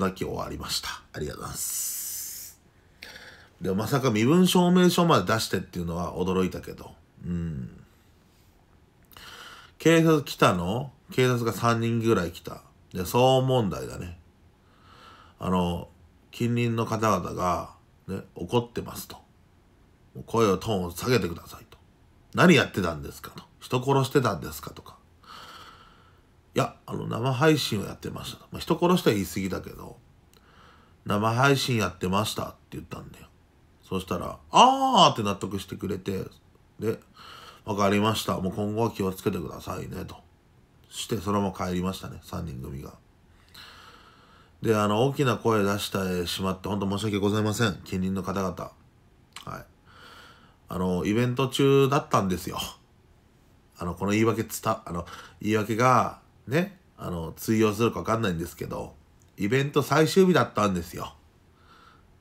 だけ終わりました。ありがとうございます。でもまさか身分証明書まで出してっていうのは驚いたけど。うん。警察来たの警察が3人ぐらい来た。で、騒音問題だね。あの、近隣の方々が、ね、怒ってますと。声をトーンを下げてくださいと。何やってたんですかと。人殺してたんですかとか。いや、あの、生配信をやってました。まあ、人殺したら言い過ぎだけど、生配信やってましたって言ったんだよ。そしたら、あーって納得してくれて、で、わかりました。もう今後は気をつけてくださいね、と。して、そのまま帰りましたね、3人組が。で、あの、大きな声出してしまって、本当申し訳ございません。近隣の方々。はい。あの、イベント中だったんですよ。あの、この言い訳つた、あの、言い訳が、ね、あの、通用するかわかんないんですけど、イベント最終日だったんですよ。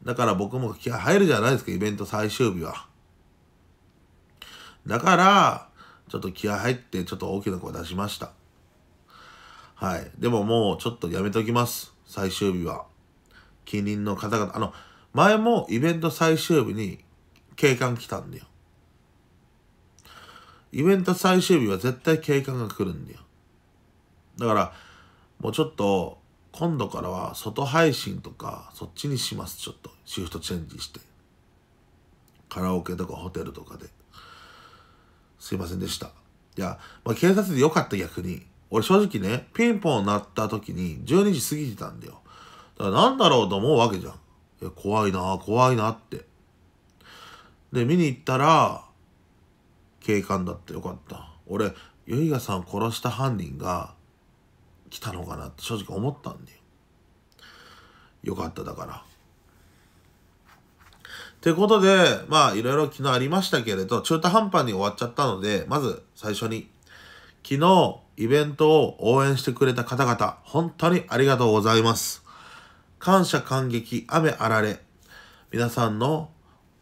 だから僕も気合入るじゃないですか、イベント最終日は。だから、ちょっと気合入って、ちょっと大きな声出しました。はい。でももうちょっとやめときます。最終日は。近隣の方々、あの、前もイベント最終日に警官来たんだよ。イベント最終日は絶対警官が来るんだよ。だから、もうちょっと、今度からは外配信とか、そっちにします、ちょっと。シフトチェンジして。カラオケとかホテルとかで。すいませんでした。いや、まあ、警察でよかった逆に。俺正直ね、ピンポン鳴った時に12時過ぎてたんだよ。だからなんだろうと思うわけじゃん。いや、怖いな怖いなって。で、見に行ったら、警官だってよかった。俺、ゆいがさん殺した犯人が、来たのかなって正直思ったんでよかっただからってことで、まあ、いろいろ昨日ありましたけれど、中途半端に終わっちゃったので、まず最初に、昨日、イベントを応援してくれた方々、本当にありがとうございます。感謝感激、雨あられ。皆さんの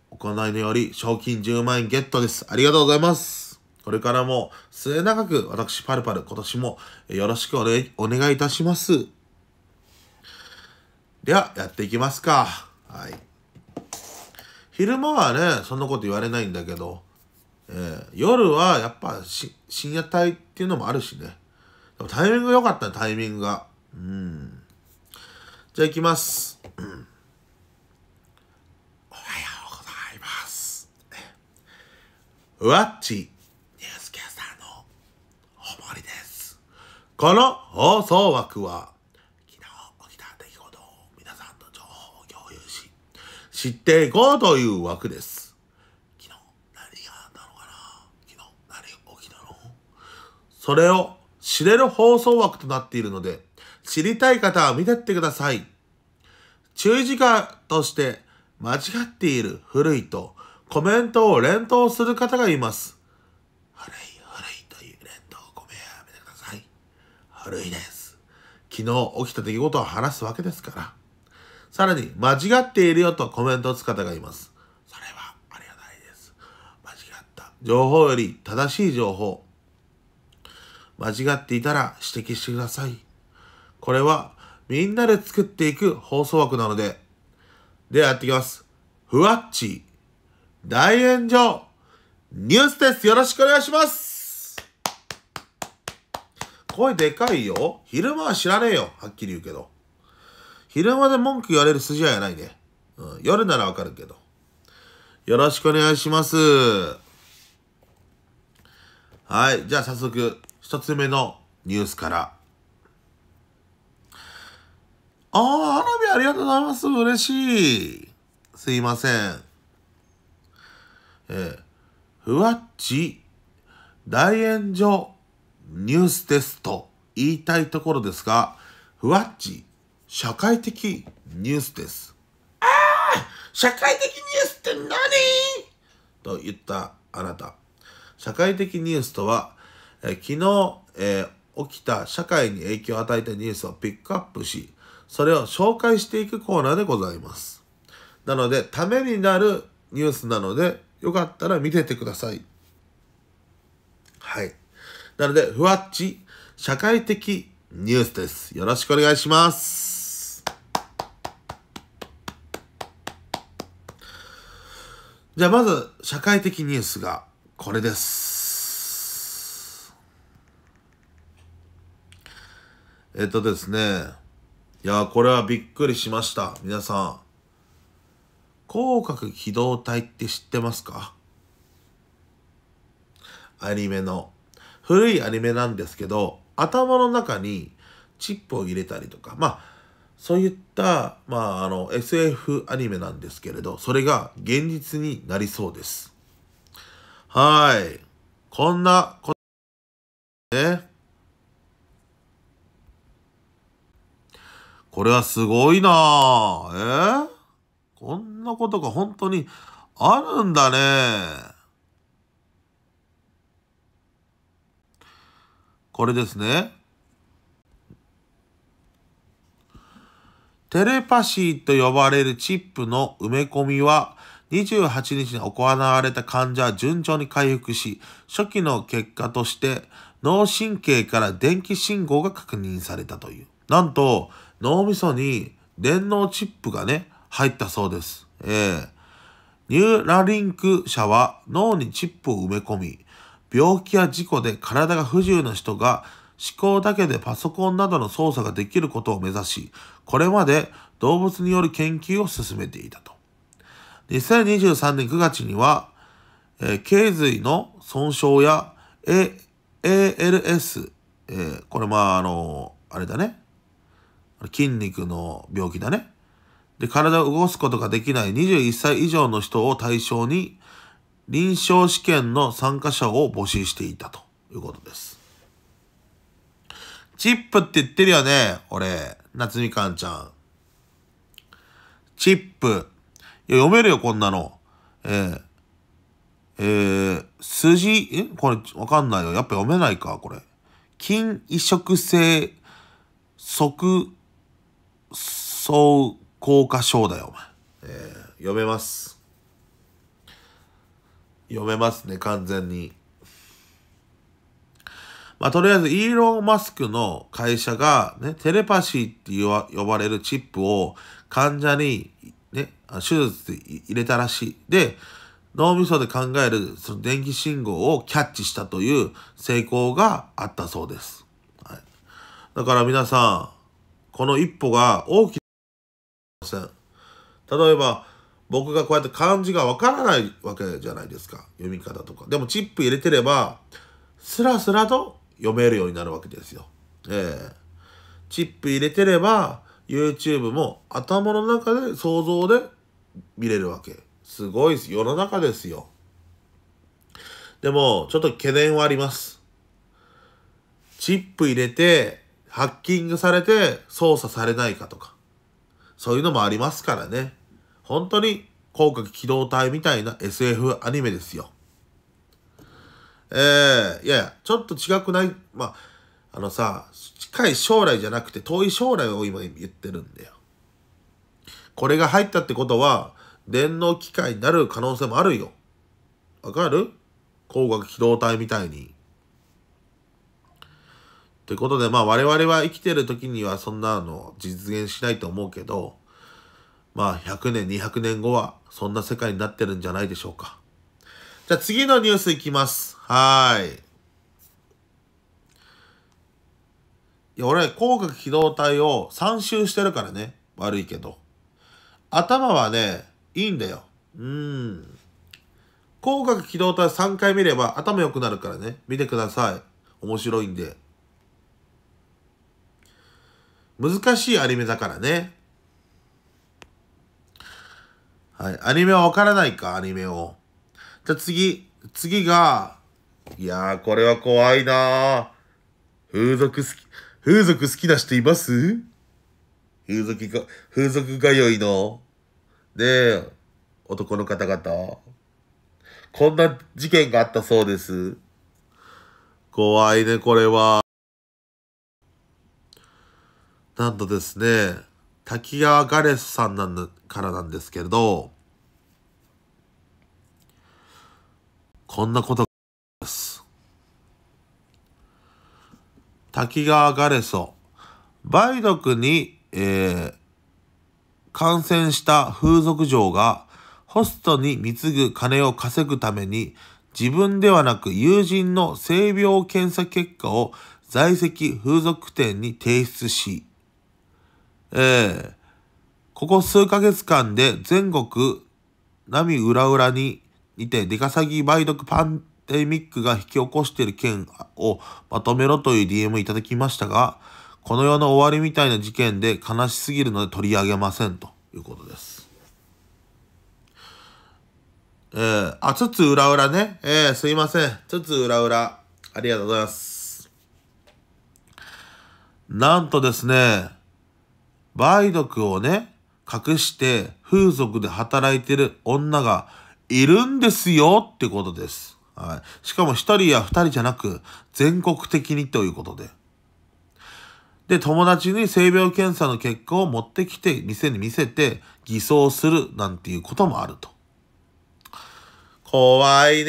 行いにより、賞金10万円ゲットです。ありがとうございます。これからも末永く私パルパル今年もよろしくお,、ね、お願いいたします。では、やっていきますか。はい。昼間はね、そんなこと言われないんだけど、えー、夜はやっぱ深夜帯っていうのもあるしね。でもタイミング良かったね、タイミングが。うん。じゃあ行きます。おはようございます。わっち。この放送枠は、昨日起きた出来事を皆さんと情報を共有し、知っていこうという枠です。昨日何があったのかな昨日何起きたのそれを知れる放送枠となっているので、知りたい方は見てってください。注意事項として間違っている古いとコメントを連投する方がいます。悪いです。昨日起きた出来事を話すわけですから。さらに、間違っているよとコメントを打つ方がいます。それはありがたいです。間違った情報より正しい情報。間違っていたら指摘してください。これはみんなで作っていく放送枠なので。ではやっていきます。ふわっち、大炎上、ニュースです。よろしくお願いします。声でかいよ。昼間は知らねえよ。はっきり言うけど。昼間で文句言われる筋合いはないね。うん、夜ならわかるけど。よろしくお願いします。はい。じゃあ早速、一つ目のニュースから。ああ、花火ありがとうございます。嬉しい。すいません。えふわっち、大炎上。ニュースですと言いたいところですが、ふわっち、社会的ニュースです。ああ社会的ニュースって何と言ったあなた。社会的ニュースとは、え昨日、えー、起きた社会に影響を与えたニュースをピックアップし、それを紹介していくコーナーでございます。なので、ためになるニュースなので、よかったら見ててください。はい。なので、ふわっち、社会的ニュースです。よろしくお願いします。じゃあ、まず、社会的ニュースがこれです。えっとですね。いやこれはびっくりしました。皆さん。広角機動隊って知ってますかアニメの古いアニメなんですけど、頭の中にチップを入れたりとか、まあ、そういった、まあ、あの、SF アニメなんですけれど、それが現実になりそうです。はい。こんなこと、ね。これはすごいなぁ。えー、こんなことが本当にあるんだね。これですね。テレパシーと呼ばれるチップの埋め込みは、28日に行われた患者は順調に回復し、初期の結果として脳神経から電気信号が確認されたという。なんと、脳みそに電脳チップがね、入ったそうです。えー、ニューラリンク社は脳にチップを埋め込み、病気や事故で体が不自由な人が思考だけでパソコンなどの操作ができることを目指し、これまで動物による研究を進めていたと。2023年9月には、えー、頸髄の損傷や、A、ALS、えー、これまああのあれだね。筋肉の病気だね。で、体を動かすことができない21歳以上の人を対象に、臨床試験の参加者を募集していたということです。チップって言ってるよね、俺。夏みかんちゃん。チップ。いや、読めるよ、こんなの。えー、えー、数字、えこれ、わかんないよ。やっぱ読めないか、これ。筋移植性即、そう、硬化症だよ、お前。えー、読めます。読めますね、完全に。まあ、とりあえず、イーロン・マスクの会社が、ね、テレパシーって呼ばれるチップを患者に、ね、手術で入れたらしい。で、脳みそで考えるその電気信号をキャッチしたという成功があったそうです。はい、だから皆さん、この一歩が大きな例えば、僕がこうやって漢字がわからないわけじゃないですか。読み方とか。でもチップ入れてれば、スラスラと読めるようになるわけですよ。ええー、チップ入れてれば、YouTube も頭の中で想像で見れるわけ。すごいです。世の中ですよ。でも、ちょっと懸念はあります。チップ入れて、ハッキングされて操作されないかとか。そういうのもありますからね。本当に広角機動隊みたいな SF アニメですよ。えー、いやいや、ちょっと違くない、まあ、あのさ、近い将来じゃなくて遠い将来を今言ってるんだよ。これが入ったってことは、電脳機械になる可能性もあるよ。わかる光学機動隊みたいに。ということで、まあ我々は生きてる時にはそんなの実現しないと思うけど、まあ100年、200年後はそんな世界になってるんじゃないでしょうか。じゃあ次のニュースいきます。はい。いや、俺、広角機動隊を3周してるからね。悪いけど。頭はね、いいんだよ。うん。広角機動隊3回見れば頭良くなるからね。見てください。面白いんで。難しいアニメだからね。はい。アニメはわからないかアニメを。じゃあ次。次が、いやー、これは怖いな風俗好き、風俗好きな人います風俗が、風俗通いの、ねえ、男の方々。こんな事件があったそうです。怖いね、これは。なんとですね、滝川ガレスさんなんだからなんですけれど、こんなことです。滝川ガレソ、梅毒に、えー、感染した風俗嬢がホストに貢ぐ金を稼ぐために自分ではなく友人の性病検査結果を在籍風俗店に提出し、えー、ここ数ヶ月間で全国波裏裏ににて出稼ぎ梅毒パンデミックが引き起こしている件をまとめろという DM いただきましたが、この世の終わりみたいな事件で悲しすぎるので取り上げませんということです。えー、あ、つつ裏裏ね。えー、すいません。つつ裏裏。ありがとうございます。なんとですね、梅毒をね、隠して風俗で働いてる女がいるんですよってことです。はい。しかも一人や二人じゃなく、全国的にということで。で、友達に性病検査の結果を持ってきて、店に見せて、偽装するなんていうこともあると。怖いねえ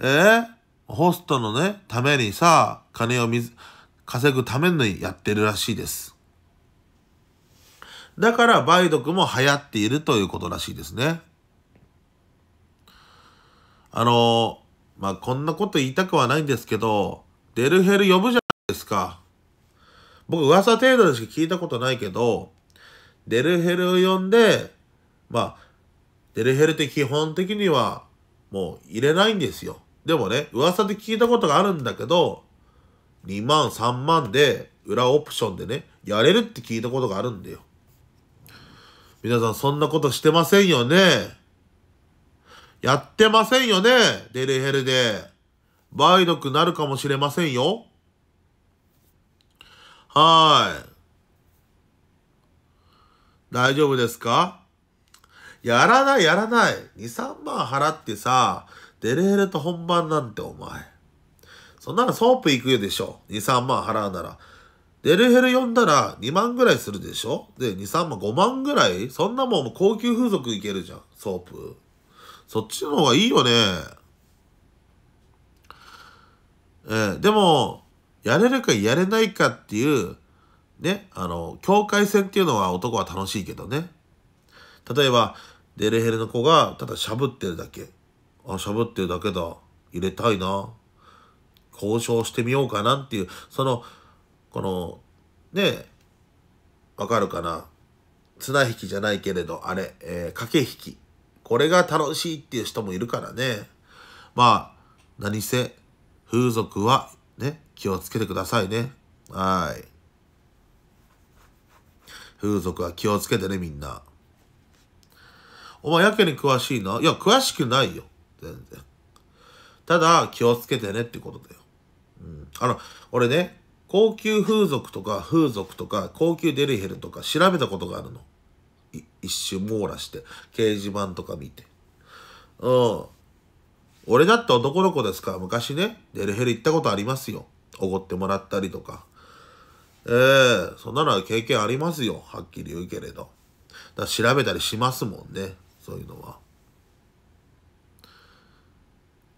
えホストのね、ためにさ、金を水、稼ぐためにやってるらしいです。だから梅毒も流行っているということらしいですね。あの、まあ、こんなこと言いたくはないんですけど、デルヘル呼ぶじゃないですか。僕噂程度でしか聞いたことないけど、デルヘルを呼んで、まあ、デルヘルって基本的にはもう入れないんですよ。でもね、噂で聞いたことがあるんだけど、2万、3万で裏オプションでね、やれるって聞いたことがあるんだよ。皆さんそんなことしてませんよねやってませんよねデレヘルで。梅毒なるかもしれませんよ。はい。大丈夫ですかやらない、やらない。2、3万払ってさ、デレヘルと本番なんてお前。そんならソープ行くでしょ。2、3万払うなら。デルヘル呼んだら2万ぐらいするでしょで、2、3万、5万ぐらいそんなもん高級風俗行けるじゃん、ソープ。そっちの方がいいよね。えー、でも、やれるかやれないかっていう、ね、あの、境界線っていうのは男は楽しいけどね。例えば、デルヘルの子がただしゃぶってるだけ。あ、しゃぶってるだけだ。入れたいな。交渉してみようかなっていう、その、この、ねわかるかな綱引きじゃないけれど、あれ、えー、駆け引き。これが楽しいっていう人もいるからね。まあ、何せ、風俗はね、気をつけてくださいね。はい。風俗は気をつけてね、みんな。お前、やけに詳しいな。いや、詳しくないよ。全然。ただ、気をつけてねってことで。あの、俺ね、高級風俗とか風俗とか高級デリヘルとか調べたことがあるの。一瞬網羅して、掲示板とか見て。うん。俺だって男の子ですから、昔ね、デリヘル行ったことありますよ。おごってもらったりとか。ええー、そんなのは経験ありますよ。はっきり言うけれど。だ調べたりしますもんね。そういうのは。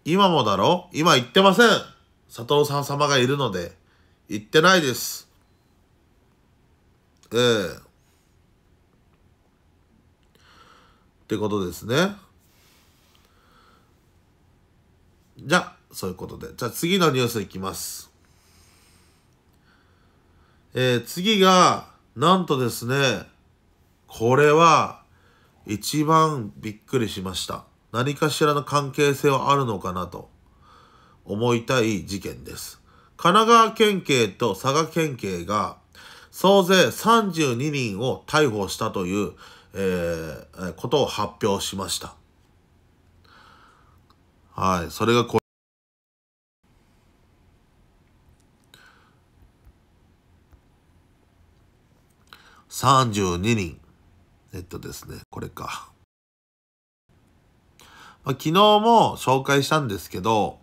今もだろ今言ってません佐藤さん様がいるので、行ってないです。ええー、ってことですね。じゃあ、そういうことで。じゃあ次のニュースいきます。えー、次が、なんとですね、これは、一番びっくりしました。何かしらの関係性はあるのかなと。思いたい事件です。神奈川県警と佐賀県警が総勢32人を逮捕したという、えー、ことを発表しました。はい、それがこ32人。えっとですね、これか。まあ、昨日も紹介したんですけど、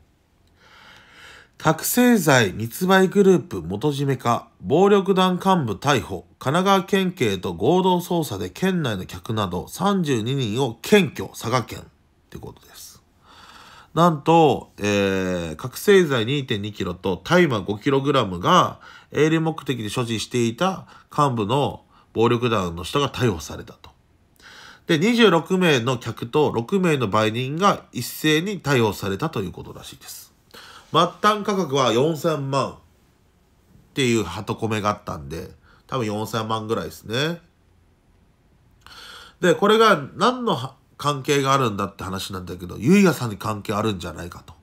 覚醒剤密売グループ元締めか、暴力団幹部逮捕、神奈川県警と合同捜査で県内の客など32人を検挙、佐賀県ってことです。なんと、えー、覚醒剤2.2キロと大麻5キログラムが営利目的で所持していた幹部の暴力団の人が逮捕されたと。で、26名の客と6名の売人が一斉に逮捕されたということらしいです。末端価格は4000万っていうハトコメがあったんで、多分4000万ぐらいですね。で、これが何の関係があるんだって話なんだけど、ゆいさんに関係あるんじゃないかと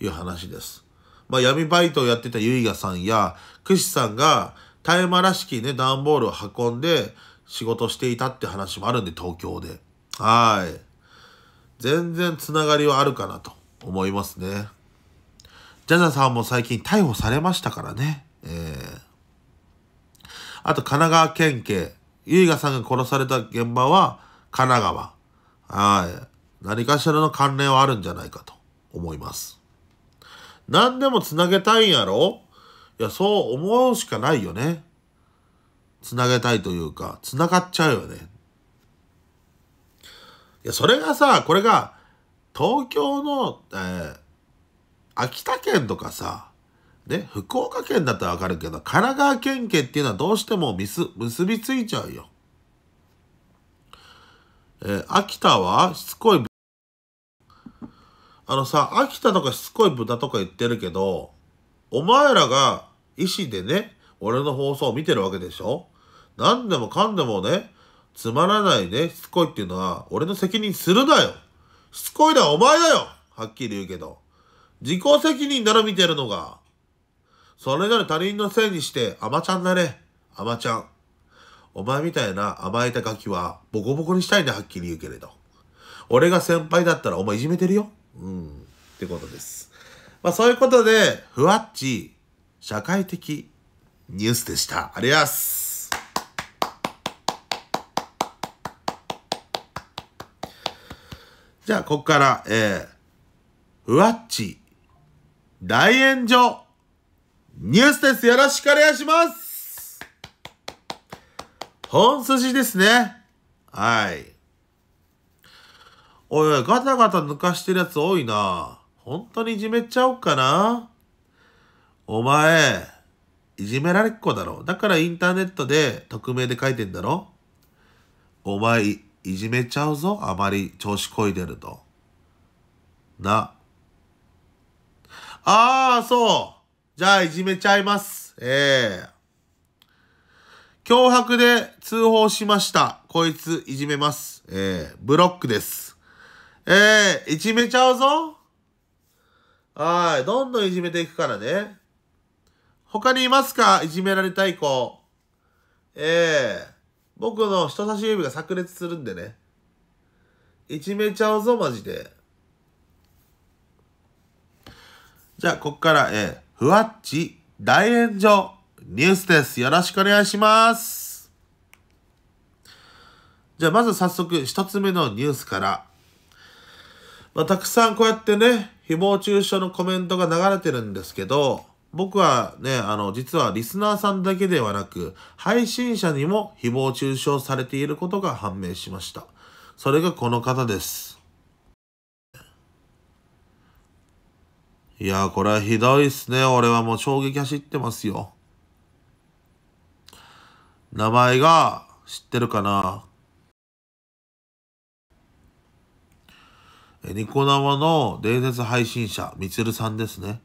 いう話です。まあ、闇バイトをやってたゆいさんや、くしさんが大麻らしきね、段ボールを運んで仕事していたって話もあるんで、東京で。はい。全然つながりはあるかなと思いますね。ジャジャさんも最近逮捕されましたからね。えー、あと、神奈川県警。ゆいがさんが殺された現場は、神奈川。はい。何かしらの関連はあるんじゃないかと思います。何でも繋げたいんやろいや、そう思うしかないよね。繋げたいというか、繋がっちゃうよね。いや、それがさ、これが、東京の、えー秋田県とかさ、ね、福岡県だったらわかるけど、神奈川県県っていうのはどうしても結びついちゃうよ。えー、秋田はしつこいあのさ、秋田とかしつこい豚とか言ってるけど、お前らが医師でね、俺の放送を見てるわけでしょ何でもかんでもね、つまらないね、しつこいっていうのは、俺の責任するなよしつこいのはお前だよはっきり言うけど。自己責任だろ、見てるのが。それなら他人のせいにして、甘ちゃんだね。甘ちゃん。お前みたいな甘えたガキは、ボコボコにしたいんだ、はっきり言うけれど。俺が先輩だったら、お前いじめてるよ。うん。ってことです。まあ、そういうことで、ふわっち、社会的ニュースでした。ありがとうございます。じゃあ、ここから、えー、ふわっち大炎上ニュースです。よろしくお願いします本筋ですね。はい。おいおい、ガタガタ抜かしてるやつ多いな。本当にいじめちゃおうかな。お前、いじめられっ子だろ。だからインターネットで匿名で書いてんだろ。お前、いじめちゃうぞ。あまり調子こいでると。な。ああ、そう。じゃあ、いじめちゃいます。ええー、脅迫で通報しました。こいつ、いじめます。ええー、ブロックです。ええー、いじめちゃうぞ。はい。どんどんいじめていくからね。他にいますかいじめられたい子。ええ僕の人差し指が炸裂するんでね。いじめちゃうぞ、マジで。じゃあ、ここから、えー、ふわっち大炎上ニュースです。よろしくお願いします。じゃあ、まず早速、一つ目のニュースから。まあ、たくさんこうやってね、誹謗中傷のコメントが流れてるんですけど、僕はね、あの、実はリスナーさんだけではなく、配信者にも誹謗中傷されていることが判明しました。それがこの方です。いやこれはひどいっすね。俺はもう衝撃走ってますよ。名前が知ってるかなニコ生の伝説配信者、みつるさんですね。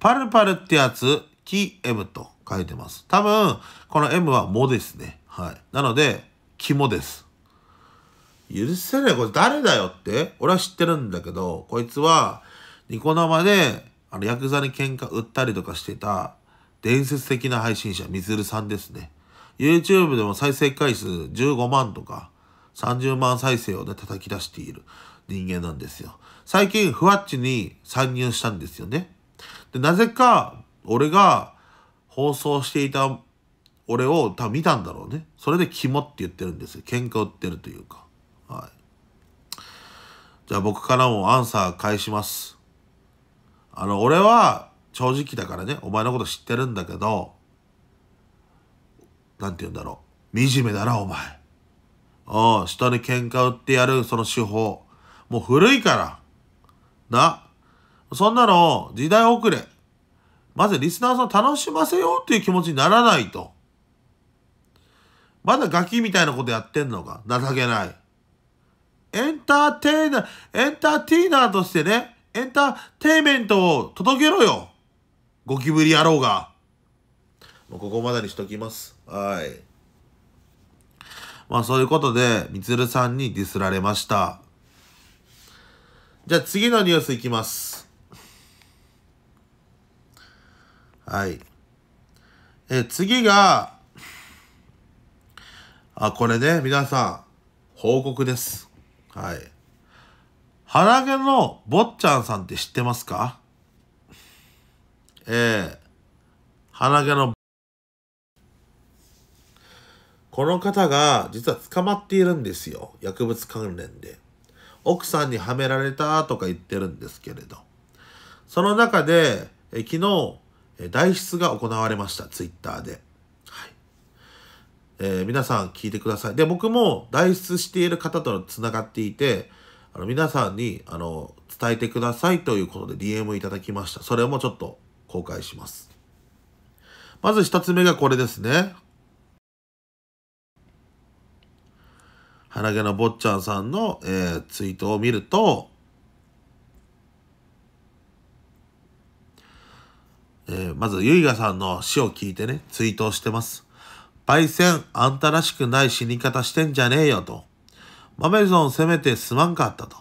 パルパルってやつ、キエムと書いてます。多分、この M はモですね。はい。なので、キモです。許せねえ、これ誰だよって俺は知ってるんだけど、こいつは、ニコ生であの、ヤクザに喧嘩売ったりとかしてた、伝説的な配信者、みずるさんですね。YouTube でも再生回数15万とか、30万再生をね、叩き出している人間なんですよ。最近、ふわっちに参入したんですよね。で、なぜか、俺が放送していた、俺を多分見たんだろうね。それで肝って言ってるんですよ。喧嘩売ってるというか。はい。じゃあ僕からもアンサー返します。あの、俺は正直だからね、お前のこと知ってるんだけど、なんて言うんだろう。惨めだな、お前。うん、人に喧嘩売ってやる、その手法。もう古いから。な。そんなの、時代遅れ。まずリスナーさん楽しませようっていう気持ちにならないと。まだガキみたいなことやってんのか情けない。エンターテイナー、エンターテイナーとしてね、エンターテイメントを届けろよゴキブリ野郎が。もうここまでにしときます。はい。まあそういうことで、みつるさんにディスられました。じゃあ次のニュースいきます。はい。え、次が、あ、これね、皆さん、報告です。はい。鼻毛の坊っちゃんさんって知ってますかええー、鼻毛のこの方が実は捕まっているんですよ。薬物関連で。奥さんにはめられたとか言ってるんですけれど。その中で、え昨日、代筆が行われました。ツイッターで。はい。えー、皆さん聞いてください。で、僕も代筆している方とつながっていて、あの皆さんにあの伝えてくださいということで DM いただきました。それもちょっと公開します。まず一つ目がこれですね。鼻毛の坊ちゃんさんの、えー、ツイートを見ると、えー、まず、ゆいがさんの死を聞いてね、ツイートをしてます。焙煎、あんたらしくない死に方してんじゃねえよと。マメゾン攻めてすまんかったと。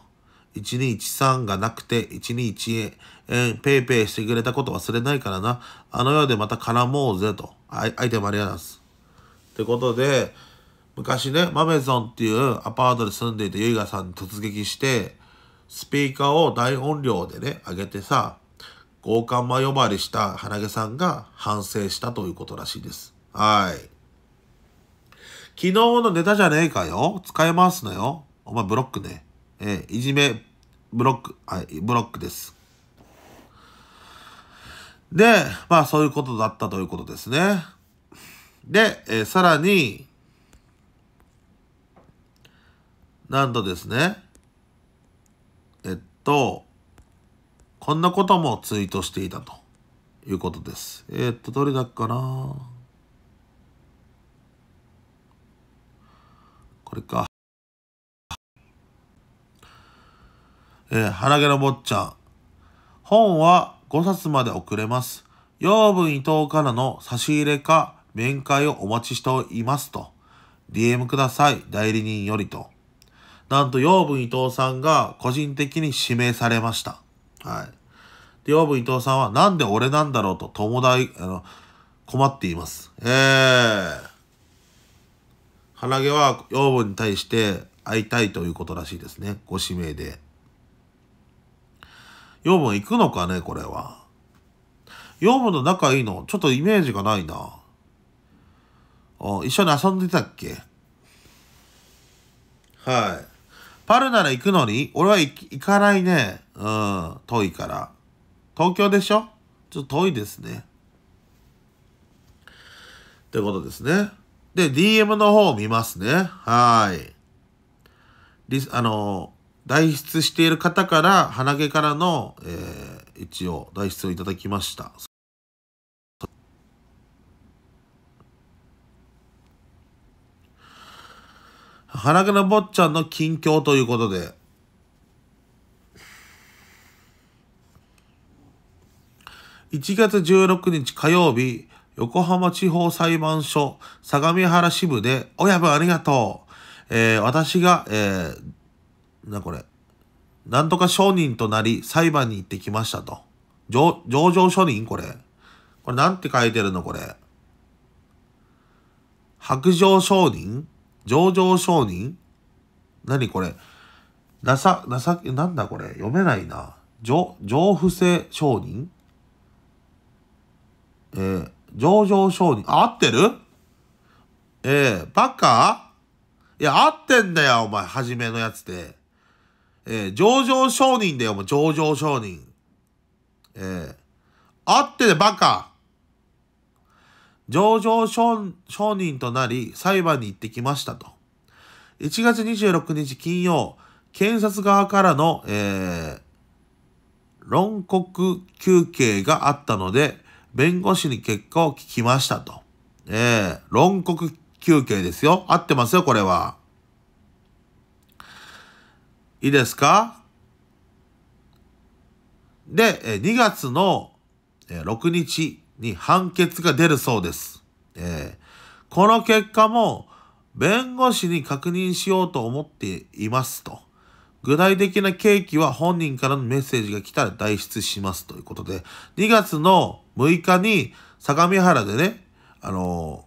1213がなくて1 2 1へ、えー、ペイペイしてくれたこと忘れないからな。あの世でまた絡もうぜと。相手もございます。ってことで、昔ね、マメゾンっていうアパートで住んでいたユイガさんに突撃して、スピーカーを大音量でね、上げてさ、強姦魔呼ばわりした花毛さんが反省したということらしいです。はい。昨日のネタじゃねえかよ。使いますのよ。お前ブロックね。えー、いじめ、ブロック、はい、ブロックです。で、まあそういうことだったということですね。で、えー、さらに、なんとですね、えっと、こんなこともツイートしていたということです。えー、っと、どれだっかなこれか。えー、腹毛の坊ちゃん。本は5冊まで遅れます。養分伊藤からの差し入れか面会をお待ちしていますと。DM ください。代理人よりと。なんと養分伊藤さんが個人的に指名されました。はい。で、養分伊藤さんはなんで俺なんだろうと友達、あの、困っています。えー。鼻毛は養母に対して会いたいということらしいですね。ご指名で。養母行くのかね、これは。養母の仲いいのちょっとイメージがないな。お一緒に遊んでたっけはい。パルなら行くのに、俺は行かないね。うん、遠いから。東京でしょちょっと遠いですね。ってことですね。で、DM の方を見ますね。はい。リス、あの、代筆している方から、鼻毛からの、えー、一応、代筆をいただきました。鼻毛の坊ちゃんの近況ということで、1月16日火曜日、横浜地方裁判所相模原支部で、親分ありがとう。えー、私が、えー、なこれ、なんとか証人となり裁判に行ってきましたと。上、上場証人これ。これなんて書いてるのこれ。白状証人上場証人何これなさ、なさ、なんだこれ読めないな。上、上不正証人えー、上場承認。あ、合ってるえー、バカいや、合ってんだよ、お前、初めのやつで。えー、上場承認だよ、もう上場承認。えー、合ってね、バカ上場承認となり、裁判に行ってきましたと。1月26日金曜、検察側からの、えー、論告求刑があったので、弁護士に結果を聞きましたと。えー、論告休憩ですよ。合ってますよ、これは。いいですかで、2月の6日に判決が出るそうです。えー、この結果も弁護士に確認しようと思っていますと。具体的な契機は本人からのメッセージが来たら代筆しますということで、2月の6日に相模原でね、あの、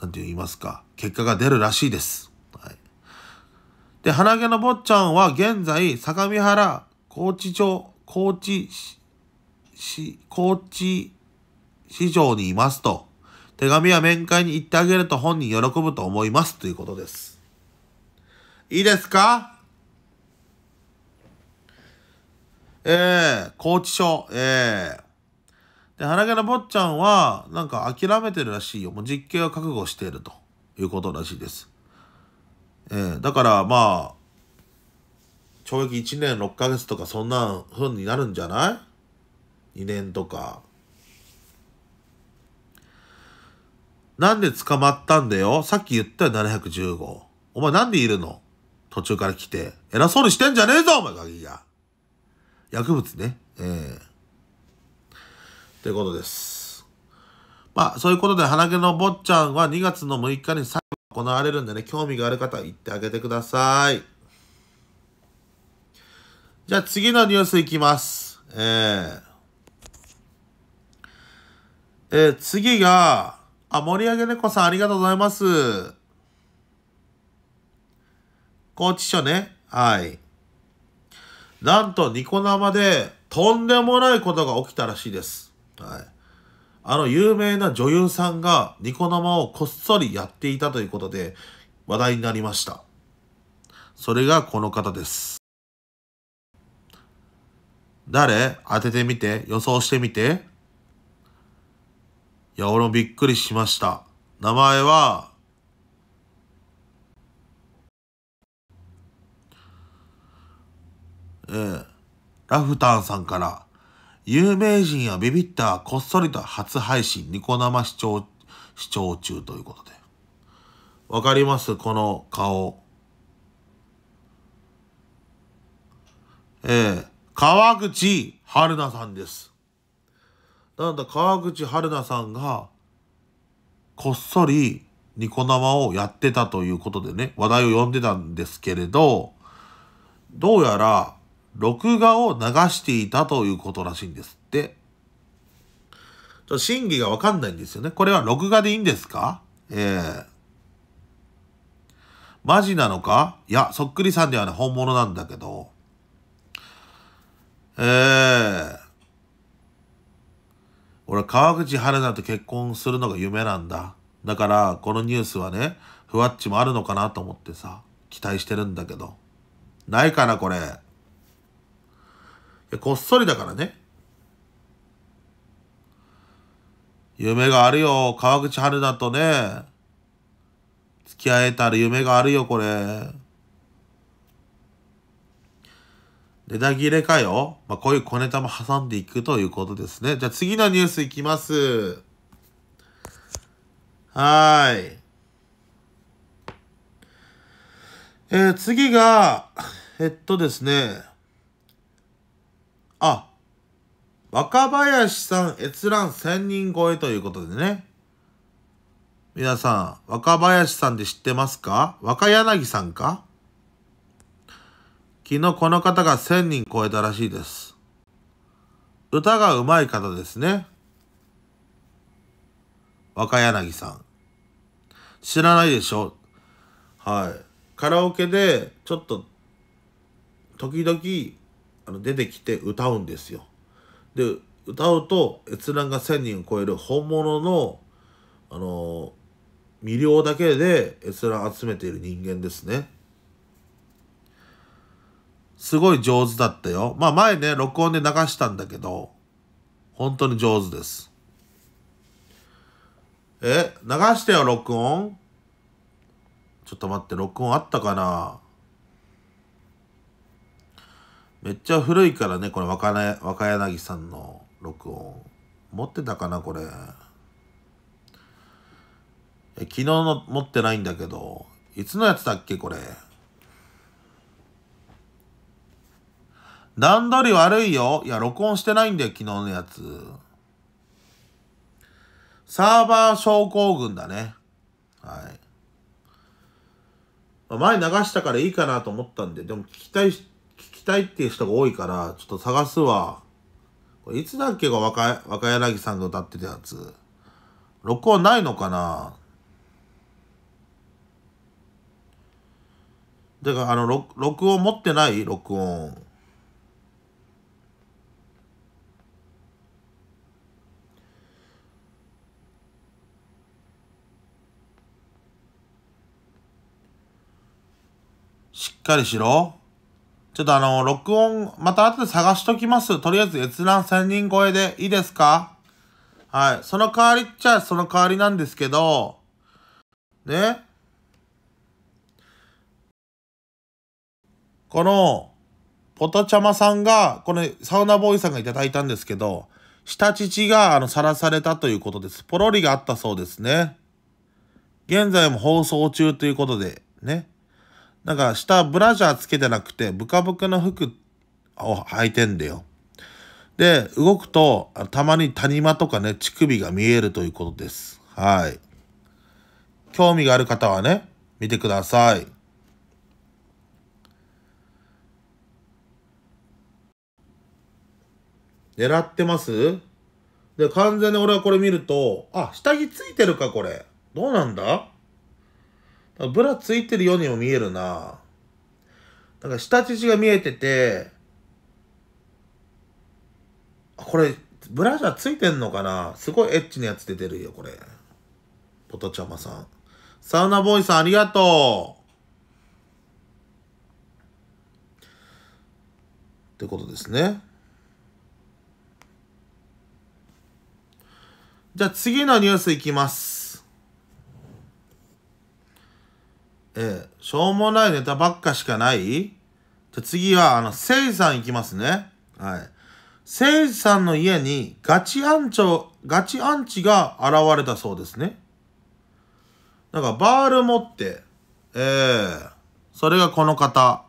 なんて言いますか、結果が出るらしいです。はい、で、鼻毛の坊ちゃんは現在、相模原高知町、高知市、高知市場にいますと、手紙や面会に行ってあげると本人喜ぶと思いますということです。いいですかええー、高知署、ええーで、腹毛の坊ちゃんは、なんか諦めてるらしいよ。もう実刑を覚悟しているということらしいです。えー、だからまあ、懲役1年6ヶ月とかそんなふうになるんじゃない ?2 年とか。なんで捕まったんだよさっき言ったよ、715。お前なんでいるの途中から来て。偉そうにしてんじゃねえぞ、お前、ガキが。薬物ね。ええーってことです。まあ、そういうことで、鼻毛の坊ちゃんは2月の6日に最後行われるんでね、興味がある方は行ってあげてください。じゃあ次のニュースいきます。えー、えー、次が、あ、盛り上げ猫さんありがとうございます。高知署ね。はい。なんとニコ生でとんでもないことが起きたらしいです。はい。あの有名な女優さんがニコ生をこっそりやっていたということで話題になりました。それがこの方です。誰当ててみて予想してみていや、俺もびっくりしました。名前は、ええ、ラフタンさんから有名人やビビったこっそりと初配信、ニコ生視聴、視聴中ということで。わかりますこの顔。ええー、川口春奈さんです。なんだ、川口春奈さんが、こっそりニコ生をやってたということでね、話題を呼んでたんですけれど、どうやら、録画を流していたということらしいんですって。ちょ真偽がわかんないんですよね。これは録画でいいんですかええー、マジなのかいや、そっくりさんではね、本物なんだけど。ええー、俺、川口春奈と結婚するのが夢なんだ。だから、このニュースはね、ふわっちもあるのかなと思ってさ、期待してるんだけど。ないかな、これ。こっそりだからね。夢があるよ。川口春奈とね。付き合えたら夢があるよ、これ。値段切れかよ。まあ、こういう小ネタも挟んでいくということですね。じゃあ次のニュースいきます。はーい。えー、次が、えっとですね。あ、若林さん閲覧1000人超えということでね。皆さん、若林さんで知ってますか若柳さんか昨日この方が1000人超えたらしいです。歌が上手い方ですね。若柳さん。知らないでしょはい。カラオケで、ちょっと、時々、あの出てきて歌うんですよ。で歌うと閲覧が1,000人を超える本物のあの魅了だけで閲覧集めている人間ですね。すごい上手だったよ。まあ前ね、録音で流したんだけど、本当に上手です。え流してよ、録音ちょっと待って、録音あったかなめっちゃ古いからね、これ若、ね、若柳さんの録音。持ってたかな、これ。え昨日の持ってないんだけど、いつのやつだっけ、これ。段取り悪いよ。いや、録音してないんだよ、昨日のやつ。サーバー症候群だね。はい。前流したからいいかなと思ったんで、でも聞きたい人、したいっていう人が多いから、ちょっと探すわ。これいつだっけが若、若柳さんが歌ってたやつ。録音ないのかなだから、あの、録、録音持ってない録音。しっかりしろ。ちょっとあの、録音、また後で探しときます。とりあえず閲覧1000人超えでいいですかはい。その代わりっちゃその代わりなんですけど、ね。この、ポトチャマさんが、このサウナボーイさんがいただいたんですけど、下乳が、あの、さらされたということです。ポロリがあったそうですね。現在も放送中ということで、ね。なんか下ブラジャーつけてなくて、ブカブカの服を履いてんだよ。で、動くと、たまに谷間とかね、乳首が見えるということです。はい。興味がある方はね、見てください。狙ってますで、完全に俺はこれ見ると、あ、下着ついてるか、これ。どうなんだブラついてるようにも見えるな。なんか下乳が見えてて、これ、ブラジャーついてんのかなすごいエッチなやつ出てるよ、これ。ポトチャマさん。サウナボーイさん、ありがとうってことですね。じゃあ次のニュースいきます。えー、しょうもないネタばっかしかないじゃ次は、あの、せいさんいきますね。はい。せいさんの家にガチアンチョ、ガチアンチが現れたそうですね。なんか、バール持って、えー、それがこの方。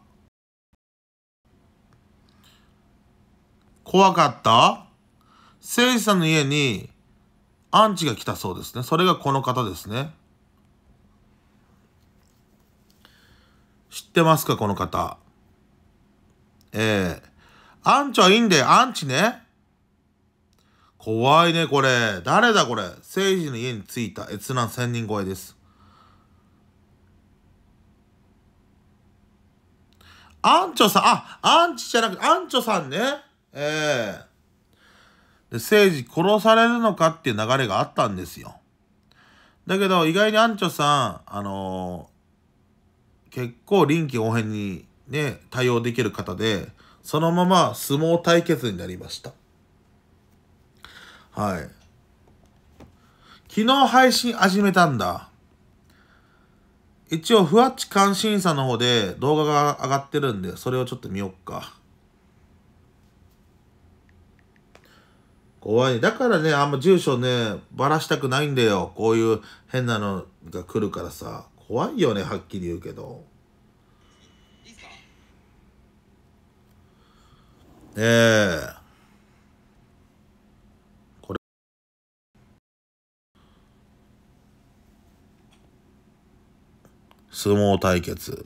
怖かったせいさんの家にアンチが来たそうですね。それがこの方ですね。知ってますかこの方。ええー、アンチはいいんだよ。アンチね。怖いね、これ。誰だ、これ。政治の家に着いた閲覧1000人超えです。アンチョさん、あ、アンチじゃなくて、アンチョさんね。ええー。で、政治殺されるのかっていう流れがあったんですよ。だけど、意外にアンチョさん、あの結構臨機応変にね、対応できる方で、そのまま相撲対決になりました。はい。昨日配信始めたんだ。一応、ふわっち関心さんの方で動画が上がってるんで、それをちょっと見よっか。怖い。だからね、あんま住所ね、ばらしたくないんだよ。こういう変なのが来るからさ。怖いよねはっきり言うけどええー、これ相撲対決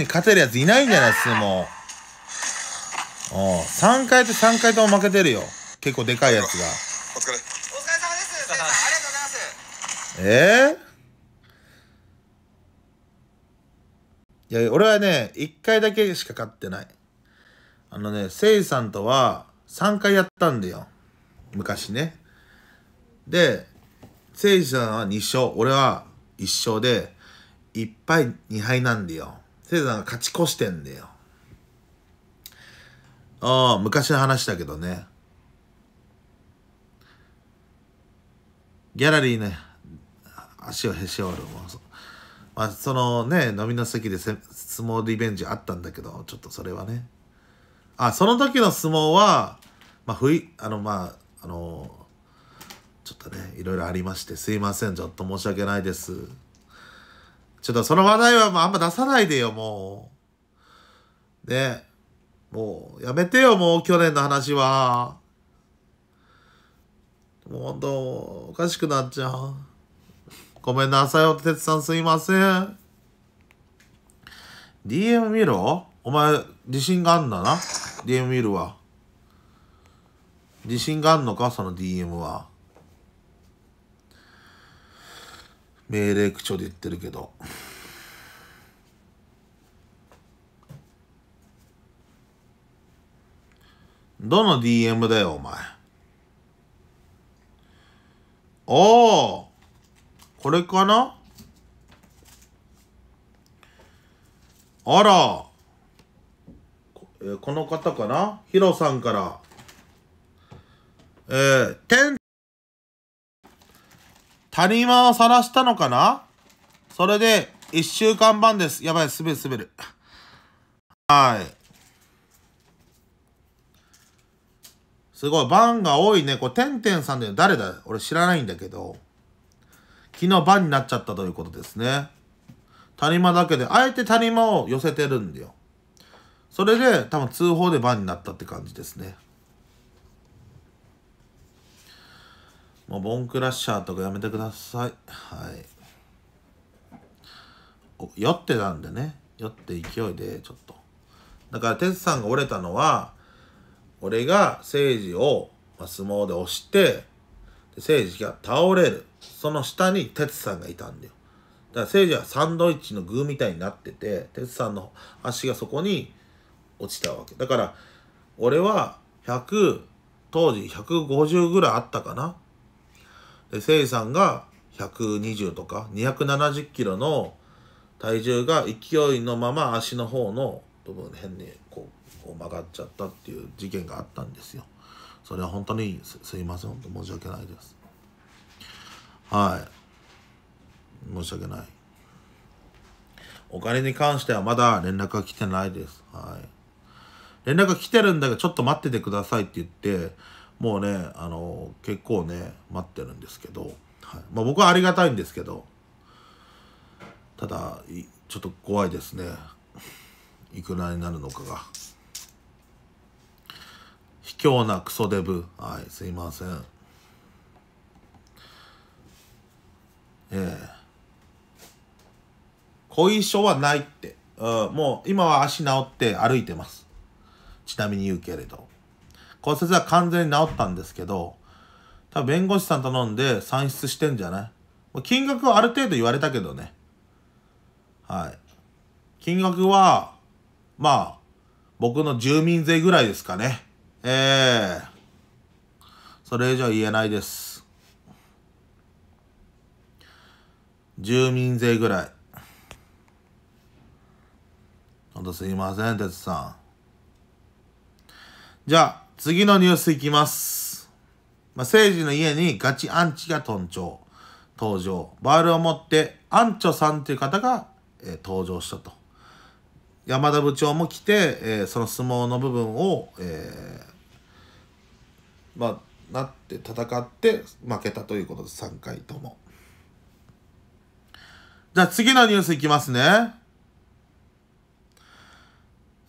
に勝てるやついないんじゃないっすもう。お3回と3回とも負けてるよ。結構でかいやつが。お疲れ。お疲れ様です。さんありがとうございます。ええーいや、俺はね、一回だけしか勝ってない。あのね、せいさんとは3回やったんだよ。昔ね。で、せいさんは2勝、俺は1勝で、1敗2敗なんだよ。セイさんが勝ち越してんだよ。ああ、昔の話だけどね。ギャラリーね、足をへし折る。まあ、そのね、飲みの席で相撲リベンジあったんだけど、ちょっとそれはね。あ、その時の相撲は、まあ、ふい、あの、まあ、あの、ちょっとね、いろいろありまして、すいません、ちょっと申し訳ないです。ちょっとその話題はあんま出さないでよ、もう。ね。もう、やめてよ、もう、去年の話は。もうほんと、おかしくなっちゃう。ごめんなさい、おてつさんすいません。DM 見ろお前、自信があんだな。DM 見るわ。自信があんのかその DM は。命令口調で言ってるけど。どの DM だよ、お前。おおこれかなあらこの方かなヒロさんから。えー、谷間を晒したのかなそれで、一週間版です。やばい、滑る滑る。はい。すごい、番が多いね。これ、てんてんさんで誰だ俺知らないんだけど。昨日番になっちゃったということですね。谷間だけで、あえて谷間を寄せてるんだよ。それで、多分通報で番になったって感じですね。もうボンクラッシャーとかやめてください。はい。酔ってたんでね。酔って勢いで、ちょっと。だから、哲さんが折れたのは、俺が誠治を、ま相撲で押して、誠治が倒れる。その下に哲さんがいたんだよ。だから誠治はサンドイッチの具みたいになってて、哲さんの足がそこに落ちたわけ。だから、俺は100、当時150ぐらいあったかな。せいさんが120とか270キロの体重が勢いのまま足の方の部分変にこうこう曲がっちゃったっていう事件があったんですよ。それは本当にすいません本当申し訳ないです。はい申し訳ない。お金に関してはまだ連絡が来てないです。はい。連絡が来てるんだけど、ちょっと待っててくださいって言って、もうね、あの、結構ね、待ってるんですけど、はいまあ、僕はありがたいんですけど、ただ、ちょっと怖いですね。いくらになるのかが。卑怯なクソデブ。はい、すいません。ええ後遺症はないって。うん、もう今は足治って歩いてます。ちなみに言うけれど。骨折は完全に治ったんですけど、多分弁護士さん頼んで算出してんじゃない金額はある程度言われたけどね。はい。金額は、まあ、僕の住民税ぐらいですかね。ええー、それ以上言えないです。住民税ぐらい。ほんとすいません、哲さん。じゃあ、次のニュースいきます。まあ、政治の家にガチアンチが登場。登場。バールを持ってアンチョさんという方が、えー、登場したと。山田部長も来て、えー、その相撲の部分を、えー、まあ、なって戦って負けたということです。3回とも。じゃあ次のニュースいきますね。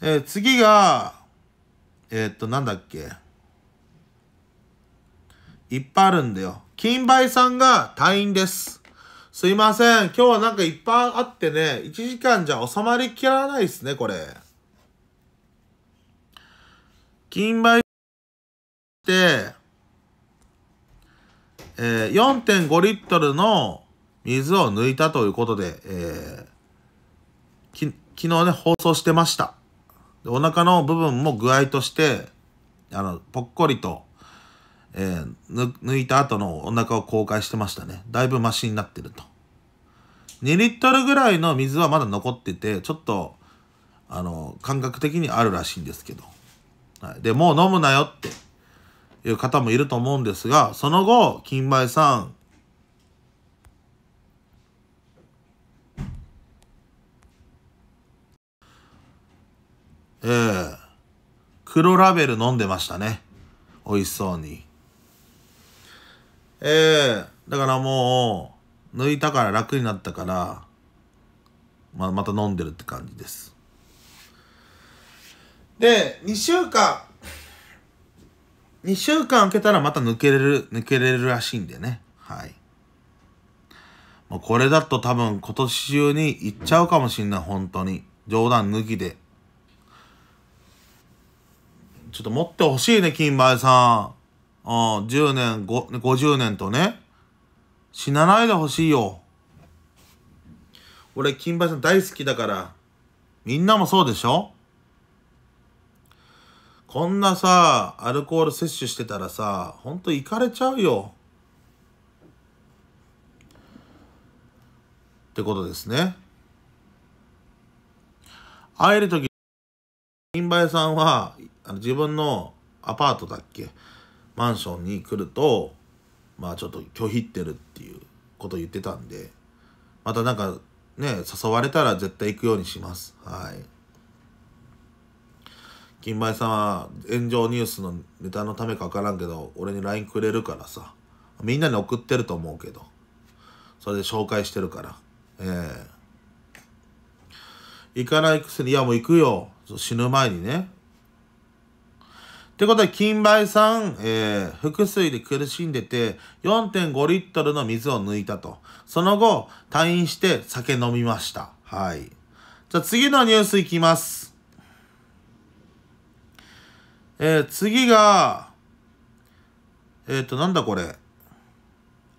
えー、次が、えー、っと、なんだっけ。いっぱいあるんだよ。金梅さんが退院です。すいません。今日はなんかいっぱいあってね、1時間じゃ収まりきらないですね、これ。金梅って、えー、4.5リットルの水を抜いたということで、えー、き昨日ね、放送してました。お腹の部分も具合としてあのぽっこりと、えー、抜いた後のお腹を公開してましたねだいぶマシになってると2リットルぐらいの水はまだ残っててちょっとあの感覚的にあるらしいんですけど、はい、でもう飲むなよっていう方もいると思うんですがその後金梅さんええー、黒ラベル飲んでましたね。美味しそうに。ええー、だからもう、抜いたから楽になったから、まあ、また飲んでるって感じです。で、2週間、2週間開けたらまた抜けれる、抜けれるらしいんでね。はい。もうこれだと多分今年中に行っちゃうかもしんない、本当に。冗談抜きで。ちょっと持ってほしいね、金梅さん。うん、10年、50年とね。死なないでほしいよ。俺、金梅さん大好きだから。みんなもそうでしょこんなさ、アルコール摂取してたらさ、ほんといかれちゃうよ。ってことですね。会える時金梅さんはあの自分のアパートだっけマンションに来るとまあちょっと拒否ってるっていうこと言ってたんでまたなんかね誘われたら絶対行くようにしますはい金梅さんは炎上ニュースのネタのためか分からんけど俺に LINE くれるからさみんなに送ってると思うけどそれで紹介してるからええー、行かないくせにいやもう行くよ死ぬ前にねということで、金梅さん、えー、腹水で苦しんでて、4.5リットルの水を抜いたと。その後、退院して酒飲みました。はい。じゃあ次のニュースいきます。えー、次が、えっ、ー、と、なんだこれ。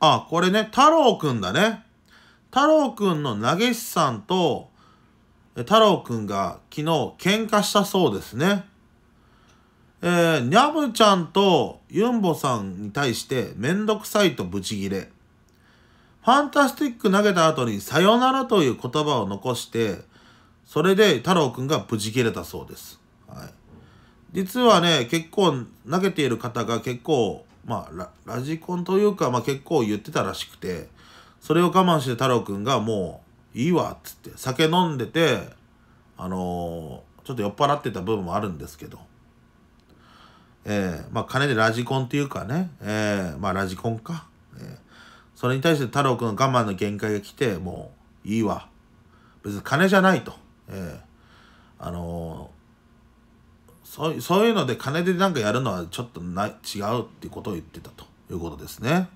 あ、これね、太郎くんだね。太郎くんの投げ師さんと、太郎くんが昨日喧嘩したそうですね。えー、ニャブちゃんとユンボさんに対してめんどくさいとブチギレ。ファンタスティック投げた後にさよならという言葉を残して、それで太郎くんがブチギレたそうです。はい。実はね、結構投げている方が結構、まあ、ラジコンというか、まあ結構言ってたらしくて、それを我慢して太郎くんがもういいわっつって酒飲んでて、あのー、ちょっと酔っ払ってた部分もあるんですけど、えー、まあ金でラジコンっていうかね、えー、まあラジコンか、えー、それに対して太郎くん我慢の限界が来て、もういいわ。別に金じゃないと。えー、あのー、そうそういうので金でなんかやるのはちょっとな違うってことを言ってたということですね。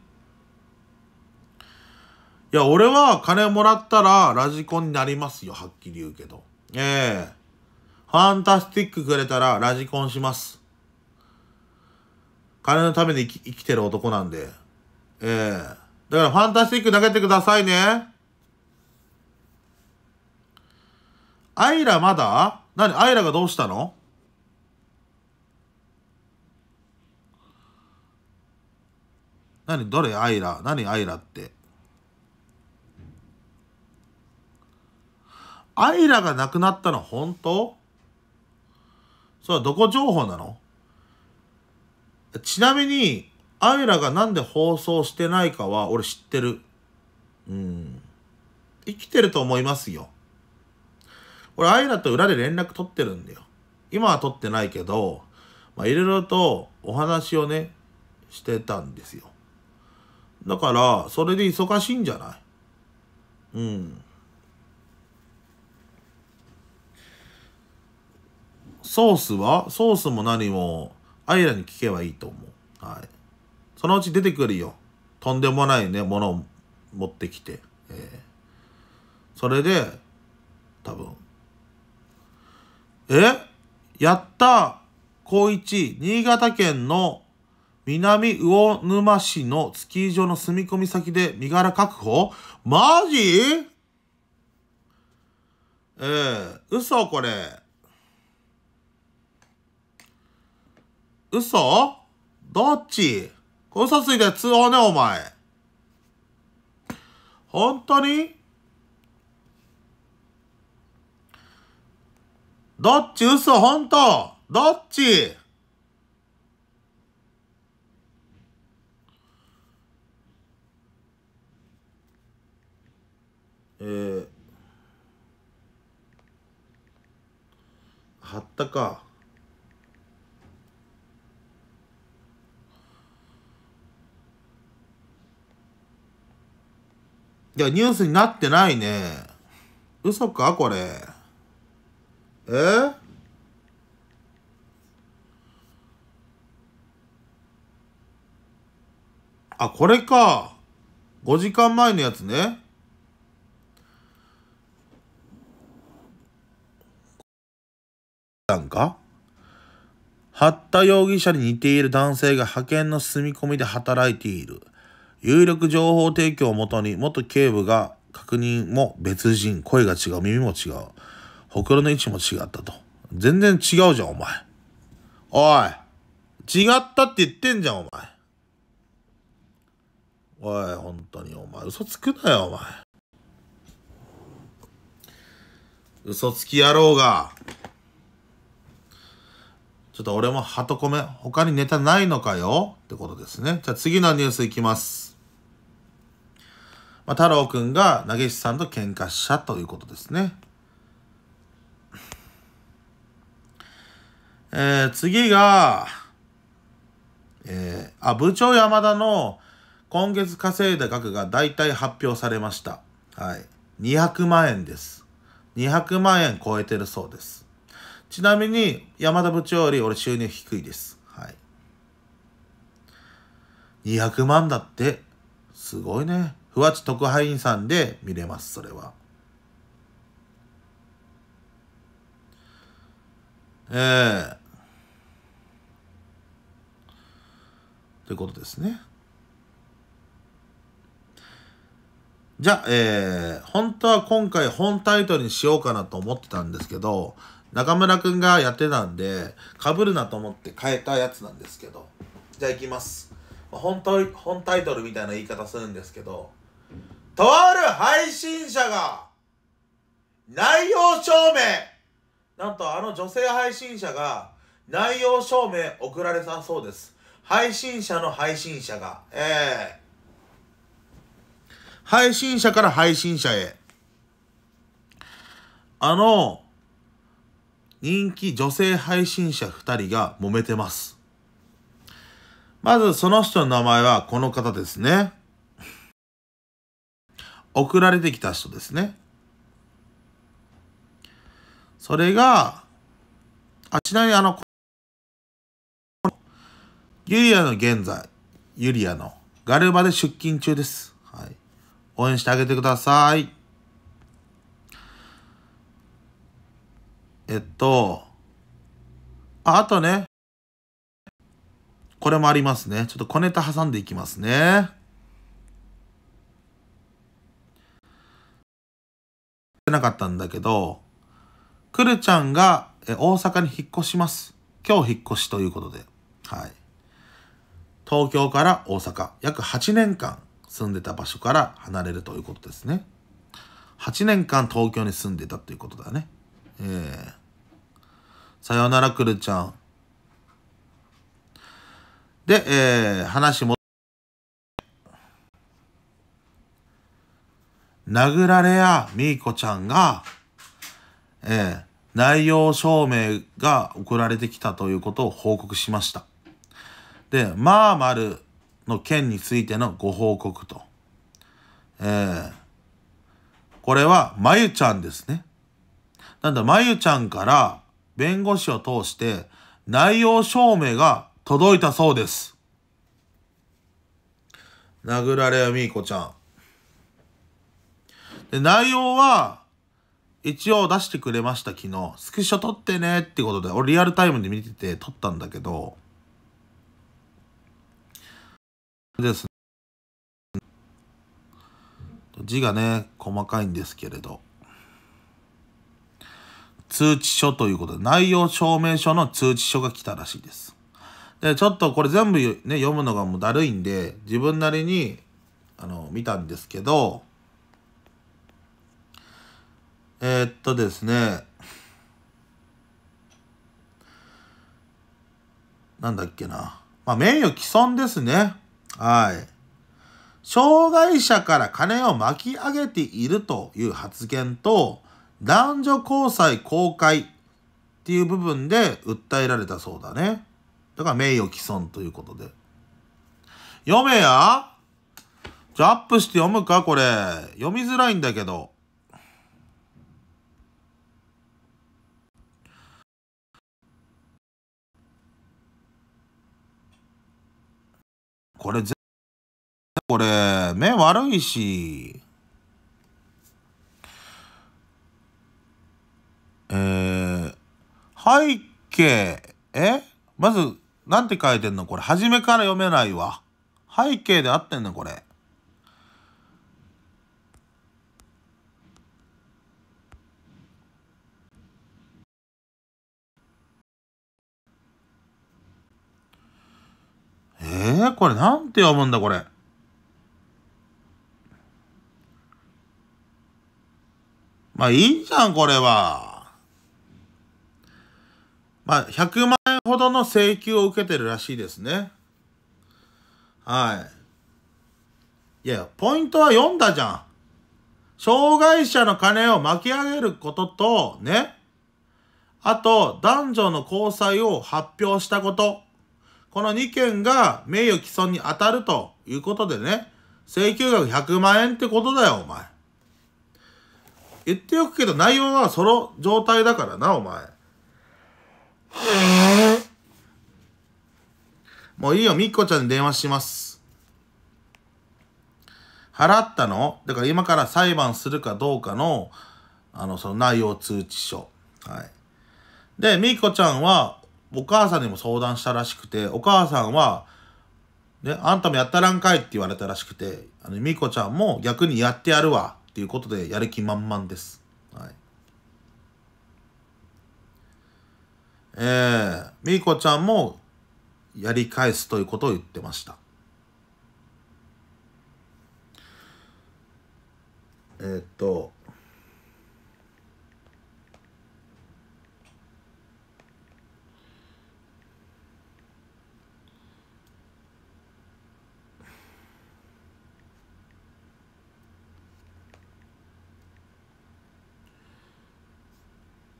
いや、俺は金もらったらラジコンになりますよ、はっきり言うけど。ええー、ファンタスティックくれたらラジコンします。金のために生きてる男なんで。ええー、だからファンタスティック投げてくださいね。アイラまだ何アイラがどうしたのなにどれアイラ何アイラって。アイラが亡くなったの本当それはどこ情報なのちなみに、アイラがなんで放送してないかは俺知ってる。うん。生きてると思いますよ。俺、アイラと裏で連絡取ってるんだよ。今は取ってないけど、まあ、いろいろとお話をね、してたんですよ。だから、それで忙しいんじゃないうん。ソースはソースも何もあいらに聞けばいいと思う。はい。そのうち出てくるよ。とんでもないね、ものを持ってきて。えー、それで、多分。えやった高一、新潟県の南魚沼市のスキー場の住み込み先で身柄確保マジええー、嘘これ。嘘どっち嘘ついて通報ね、お前。本当にどっち嘘本当どっちえー、貼ったか。いや、ニュースになってないね。嘘かこれ。えあ、これか。5時間前のやつね。なんか八田容疑者に似ている男性が派遣の住み込みで働いている。有力情報提供をもとに元警部が確認も別人声が違う耳も違うほくろの位置も違ったと全然違うじゃんお前おい違ったって言ってんじゃんお前おい本当にお前嘘つくなよお前嘘つき野郎がちょっと俺もハトコメ他にネタないのかよってことですねじゃあ次のニュースいきますまあ、太郎くんが投げしさんと喧嘩したということですね。えー、次が、えー、あ、部長山田の今月稼いだ額が大体発表されました。はい。200万円です。200万円超えてるそうです。ちなみに、山田部長より俺収入低いです。はい。200万だって、すごいね。ふわち特派員さんで見れます、それは。ええー。ということですね。じゃあ、えー、本当は今回本タイトルにしようかなと思ってたんですけど、中村くんがやってたんで、かぶるなと思って変えたやつなんですけど。じゃあ行きます。本当、本タイトルみたいな言い方するんですけど、とある配信者が、内容証明なんとあの女性配信者が、内容証明送られたそうです。配信者の配信者が、えー、配信者から配信者へ。あの、人気女性配信者二人が揉めてます。まずその人の名前はこの方ですね。送られてきた人ですね。それが、あちなみにあの、ユリアの現在、ユリアのガルバで出勤中です。はい。応援してあげてください。えっと、あ、あとね、これもありますね。ちょっと小ネタ挟んでいきますね。なかったんだけど、くるちゃんが大阪に引っ越します。今日引っ越しということで。はい。東京から大阪、約8年間住んでた場所から離れるということですね。8年間東京に住んでたということだね。えー、さよならくるちゃん。で、えー、話も殴られやみーこちゃんが、えー、内容証明が送られてきたということを報告しました。で、まあまるの件についてのご報告と。えー、これはまゆちゃんですね。なんだ、まゆちゃんから弁護士を通して内容証明が届いたそうです。殴られやみーこちゃん。で、内容は、一応出してくれました、昨日。スクショ撮ってねってことで、俺リアルタイムで見てて撮ったんだけど、ですね。字がね、細かいんですけれど。通知書ということで、内容証明書の通知書が来たらしいです。で、ちょっとこれ全部ね、読むのがもうだるいんで、自分なりに、あの、見たんですけど、えー、っとですね、なんだっけな。まあ、名誉毀損ですね。はい。障害者から金を巻き上げているという発言と、男女交際公開っていう部分で訴えられたそうだね。だから名誉毀損ということで。読めやじゃあアップして読むかこれ。読みづらいんだけど。これ、これ、目悪いし、えー、背景、えまず、なんて書いてんのこれ、初めから読めないわ。背景で合ってんのこれ。えー、これなんて読むんだこれ。まあいいじゃん、これは。まあ100万円ほどの請求を受けてるらしいですね。はい。いや、ポイントは読んだじゃん。障害者の金を巻き上げることと、ね。あと、男女の交際を発表したこと。この2件が名誉毀損に当たるということでね、請求額100万円ってことだよ、お前。言っておくけど内容はその状態だからな、お前。もういいよ、みっこちゃんに電話します。払ったのだから今から裁判するかどうかの、あの、その内容通知書。はい。で、みっこちゃんは、お母さんにも相談したらしくて、お母さんは、ね、あんたもやったらんかいって言われたらしくて、あの、みこちゃんも逆にやってやるわっていうことでやる気満々です。はい。えー、みこちゃんもやり返すということを言ってました。えー、っと、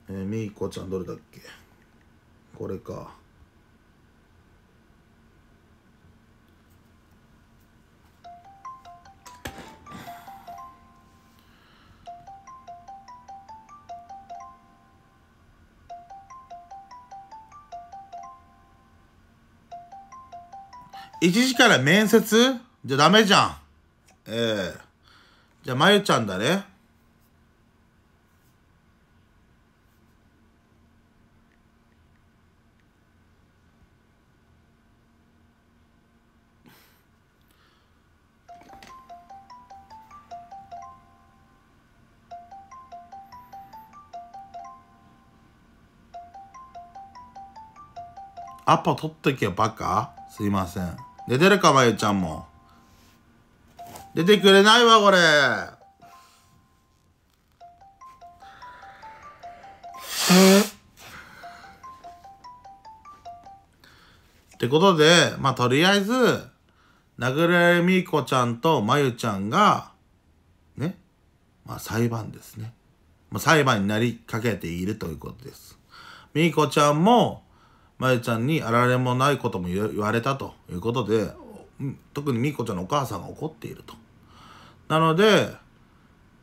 えー、みいこちゃんどれだっけこれか1時から面接じゃダメじゃん。ええー、じゃあ、まゆちゃんだね。アポ取っとけよ、バカ。すいません。出てるか、まゆちゃんも。出てくれないわ、これ。ってことで、まあ、とりあえず、殴られみこちゃんとまゆちゃんが、ね、まあ、裁判ですね。まあ、裁判になりかけているということです。みこちゃんも、まゆちゃんにあられもないことも言われたということで、特にみこちゃんのお母さんが怒っていると。なので、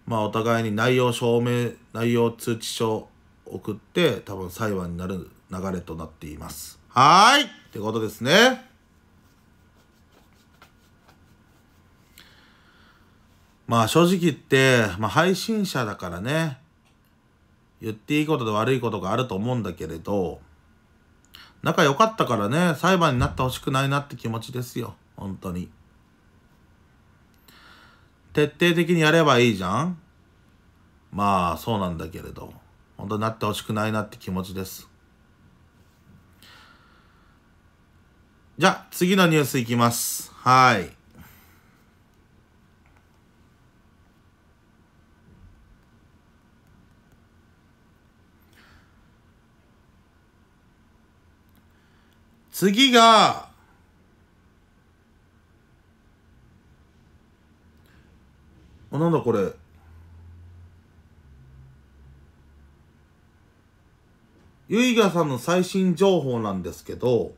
まあお互いに内容証明、内容通知書を送って、多分裁判になる流れとなっています。はーいってことですね。まあ正直言って、まあ、配信者だからね、言っていいことと悪いことがあると思うんだけれど、仲良かったからね、裁判になってほしくないなって気持ちですよ。本当に。徹底的にやればいいじゃんまあ、そうなんだけれど。本当になってほしくないなって気持ちです。じゃあ、次のニュースいきます。はい。次が、あ、なんだこれ。ゆいがさんの最新情報なんですけど、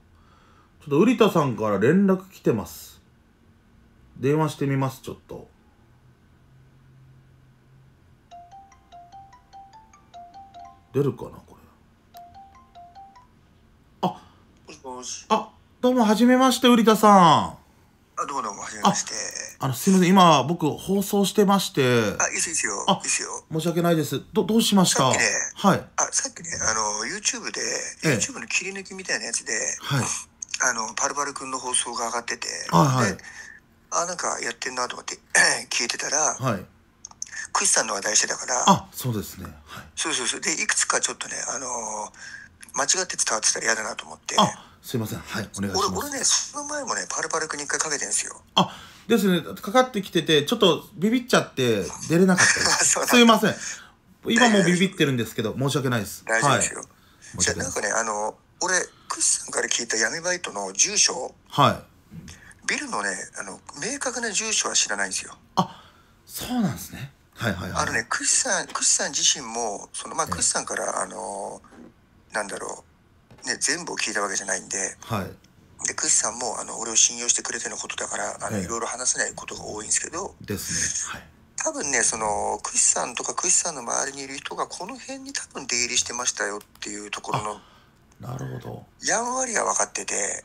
ちょっと瓜田さんから連絡来てます。電話してみます、ちょっと。出るかなし。あ、どうも、はじめまして、瓜田さん。あ、どうもどうも、はじめまして。あの、すいません、今、僕、放送してまして。あ、いいですよ、いいですよ。申し訳ないです。ど、どうしましたさっきね、はい。あ、さっきね、あの、YouTube で、YouTube の切り抜きみたいなやつで、はい。あの、パルパル君の放送が上がってて、はいはい。あ、なんかやってんなと思って聞い てたら、はい。クイさんの話題してたからあそうですね、はい、そうそうそうでいくつかちょっとねあのー、間違って伝わってたら嫌だなと思ってあすいません。はい、お願いします。俺、俺ね、その前もね、パルパルくに一回かけてんですよ。あ、ですね。かかってきてて、ちょっとビビっちゃって 出れなかったす。すいません。今もビビってるんですけど、申し訳ないです。大丈夫ですよ。はい、じゃあ、なんかね、あの、俺、クシさんから聞いた闇バイトの住所。はい。ビルのね、あの、明確な住所は知らないんですよ。あ、そうなんですね。はいはいはい。あのね、クシさん、クシさん自身も、その、まあ、クシさんから、あの、なんだろう。ね、全部を聞いたわけじゃないんで、はい、でクシさんもあの俺を信用してくれてのことだからあの、いろいろ話せないことが多いんですけどですね、はい、多分ねそのクシさんとかクシさんの周りにいる人がこの辺に多分出入りしてましたよっていうところのなるほどやんわりは分かってて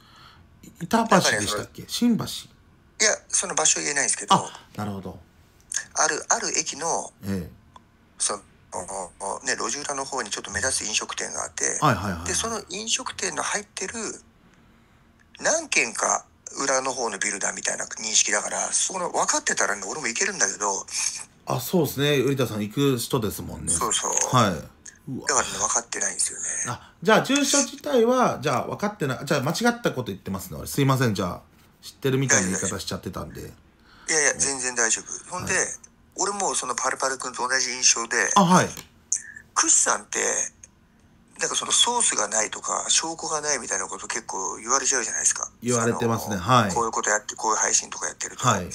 板橋でしたっけ、ね、新橋いやその場所言えないんですけどなるほどあるある駅の、ええ、そのね、路地裏の方にちょっと目立つ飲食店があって、はいはいはい、でその飲食店の入ってる何軒か裏の方のビルだみたいな認識だからその分かってたら、ね、俺も行けるんだけどあそうですね瓜田さん行く人ですもんねそうそうはいだから、ね、分かってないんですよねあじゃあ住所自体はじゃあ分かってないじゃあ間違ったこと言ってますねすいませんじゃあ知ってるみたいな言い方しちゃってたんでいやいや全然大丈夫、ほんで、はい俺もそのパルパル君と同じ印象で、はい、クッさんってなんかそのソースがないとか証拠がないみたいなこと結構言われちゃうじゃないですか言われてますねはいこういうことやってこういう配信とかやってると、はい、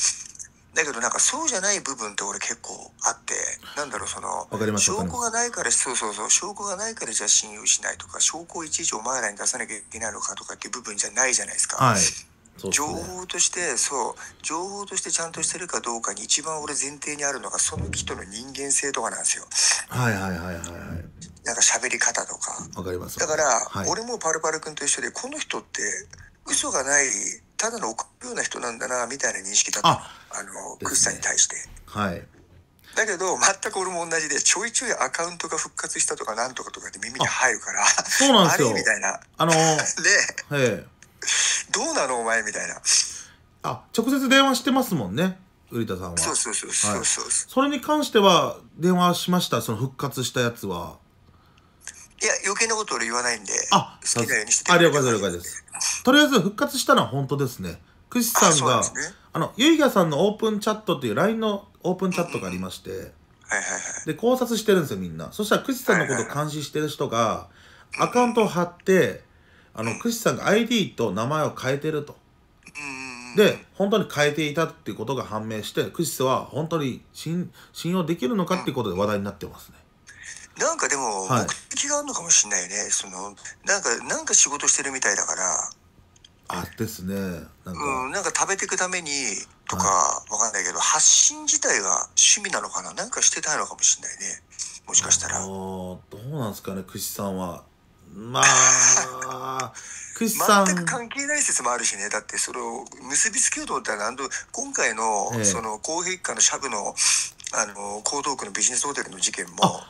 だけどなんかそうじゃない部分って俺結構あってなんだろうその証拠がないからそうそうそう証拠がないからじゃあ信用しないとか証拠をいちいちお前らに出さなきゃいけないのかとかっていう部分じゃないじゃないですか、はいね、情報としてそう情報としてちゃんとしてるかどうかに一番俺前提にあるのがその人の人間性とかなんですよはいはいはいはいはいなんか喋り方とかわかりますだから、はい、俺もパルパル君と一緒でこの人って嘘がないただの臆病な人なんだなみたいな認識だったあの、ね、クッサに対してはいだけど全く俺も同じでちょいちょいアカウントが復活したとかなんとかとかって耳に入るからそうなんですよあれみたいなあのー、で、はいどうなのお前みたいな。あ、直接電話してますもんね。瓜田さんは。そうそうそうそう、はい、それに関しては、電話しました。その復活したやつは。いや、余計なこと俺言わないんで。あ、好きなようにしてあ、了解です、了解です。とりあえず復活したのは本当ですね。くしさんが、あね、あの、ゆいがさんのオープンチャットっていう LINE のオープンチャットがありまして、うんうん、はいはいはい。で、考察してるんですよ、みんな。そしたらくしさんのことを監視してる人が、アカウントを貼って、あのクシさんが ID と名前を変えてると。で本当に変えていたっていうことが判明してクシスは本当に信信用できるのかっていうことで話題になってますね。なんかでも目的があるのかもしれないよね、はい、そのなんかなんか仕事してるみたいだからあですねなんか,、うん、なんか食べていくためにとか、わかんないけど発信自体が趣味なのかななんかしてたのかもしれないねもしかしたらどうなんですかねしさんはまあ、全く関係ない説もあるしね、だってそれを結びつけようと思ったら、なんと今回の、その公平一家のシャブのあの江東区のビジネスホテルの事件も、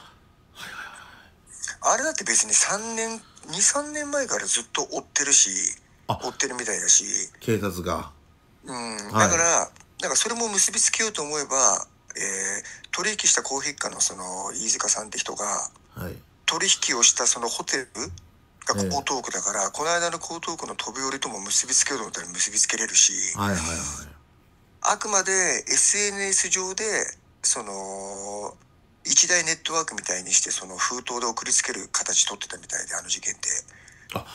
あれだって別に3年、2、3年前からずっと追ってるし、追ってるみたいだし、警察が。うん、だから、なんかそれも結びつけようと思えば、えー、取引した公平一家のその飯塚さんって人が、はい取引をしたそのホテルが江東区だから、この間の江東区の飛び降りとも結びつけようと思ったら結びつけれるし、はいはいはい、あくまで SNS 上でその一大ネットワークみたいにしてその封筒で送りつける形取ってたみたいであの事件って。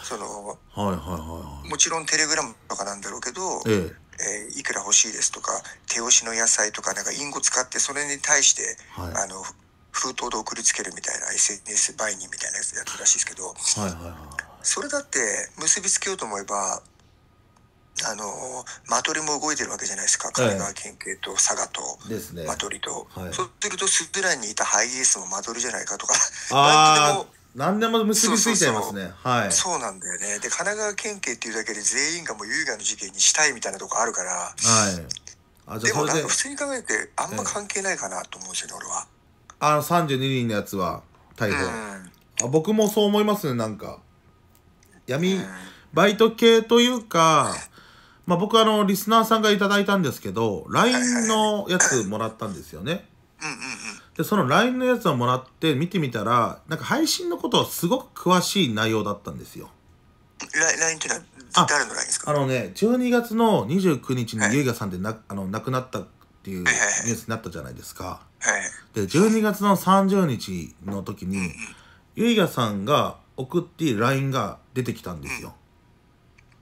その、はいはいはい、もちろんテレグラムとかなんだろうけど、えええー、いくら欲しいですとか手押しの野菜とかなんか隠語使ってそれに対して、はい、あの封筒で送りつけるみたいな SNS 売人みたいなやつやってるらしいですけど、はいはいはい、それだって結びつけようと思えばあのマトリも動いてるわけじゃないですか神奈川県警と佐賀と、間マトリと、はい、そうするとスズランにいたハイエースもマトリじゃないかとか何でも。何でも結びついちゃいますねはいそうなんだよねで神奈川県警っていうだけで全員がもう優雅な事件にしたいみたいなとこあるから、はい、でもなんか普通に考えてあんま関係ないかなと思うんですよね、俺はあの32人のやつは逮捕あ僕もそう思いますねなんか闇バイト系というか、まあ、僕あのリスナーさんがいただいたんですけど LINE のやつもらったんですよねでその LINE のやつをもらって見てみたらなんか配信のことはすごく詳しい内容だったんですよ LINE っていうのは誰の LINE ですかあのね12月の29日に結賀さんでな、あの亡くなったっていうニュースになったじゃないですか、で、12月の30日の時に、ゆいがさんが送っている LINE が出てきたんですよ。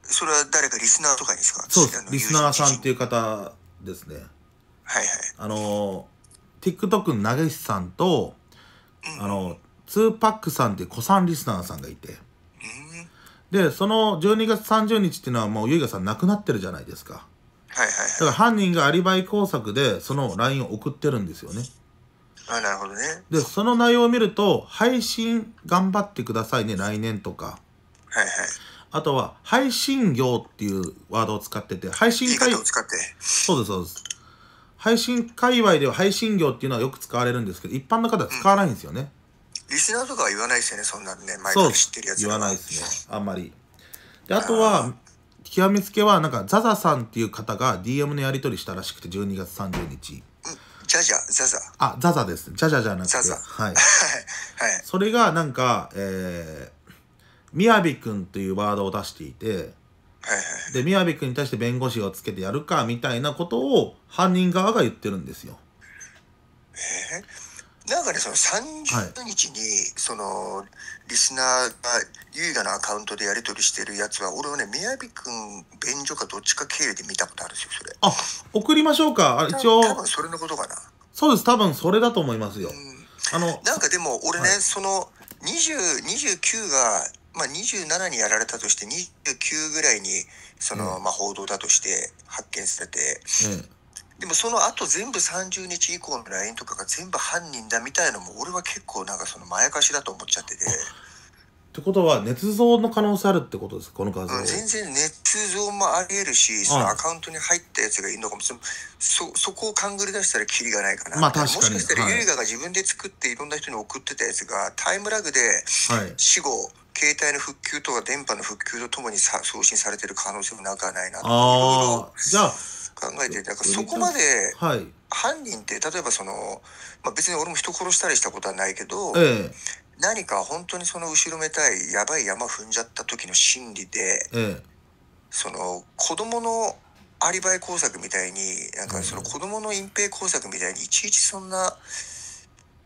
それは誰かリスナーとかですかそうです。リスナーさんっていう方ですね。はいはい。あの、TikTok のげしさんと、うん、あの、2パックさんって子さんリスナーさんがいて。うん、で、その12月30日っていうのはもうゆいがさん亡くなってるじゃないですか。はいはいはだから犯人がアリバイ工作でその LINE を送ってるんですよねあなるほどねでその内容を見ると配信頑張ってくださいね来年とかはいはいあとは配信業っていうワードを使ってて配信界隈そうですそうです配信界隈では配信業っていうのはよく使われるんですけど一般の方は使わないんですよね、リスナーとかは言わないですよねそんなのね前から知ってるやつ言わないですねあんまりであとは極めつけはなんかザザさんっていう方が DM のやり取りしたらしくて12月30日ジャジャザザあザザですジャジャじゃなくてザザはい、はい、それがなんかえー、みやびくんというワードを出していてでみやびくんに対して弁護士をつけてやるかみたいなことを犯人側が言ってるんですよえー、なんかねその30日に、はい、そのリスナーが優雅なアカウントでやり取りしてるやつは、俺はね、みやびくん、便所かどっちか経由で見たことあるんですよ、それ。あ、送りましょうか。あ一応。多分それのことかな。そうです、多分それだと思いますよ。あの、なんかでも、俺ね、はい、その、20、29が、まあ、27にやられたとして、29ぐらいに、その、うん、まあ、報道だとして発見されて、うんでもその後全部30日以降の LINE とかが全部犯人だみたいのも俺は結構なんかそのまやかしだと思っちゃってて。ってことは捏造の可能性あるってことですこの画像、うん、全然捏造もありえるしそのアカウントに入ったやつがいるのかもしれないそそこを勘ぐり出したらキリがないかな、まあ、確かもしかしたら優雅、はが自分で作っていろんな人に送ってたやつがタイムラグで死後、はい携帯の復旧とか電波の復旧とともにさ送信されてる可能性もなくはないなとあじゃあ考えてだからそこまで犯人って例えばその、まあ、別に俺も人殺したりしたことはないけど、ええ、何か本当にその後ろめたいやばい山踏んじゃった時の心理で、え、その子供のアリバイ工作みたいになんかその子供の隠蔽工作みたいにいちいちそんな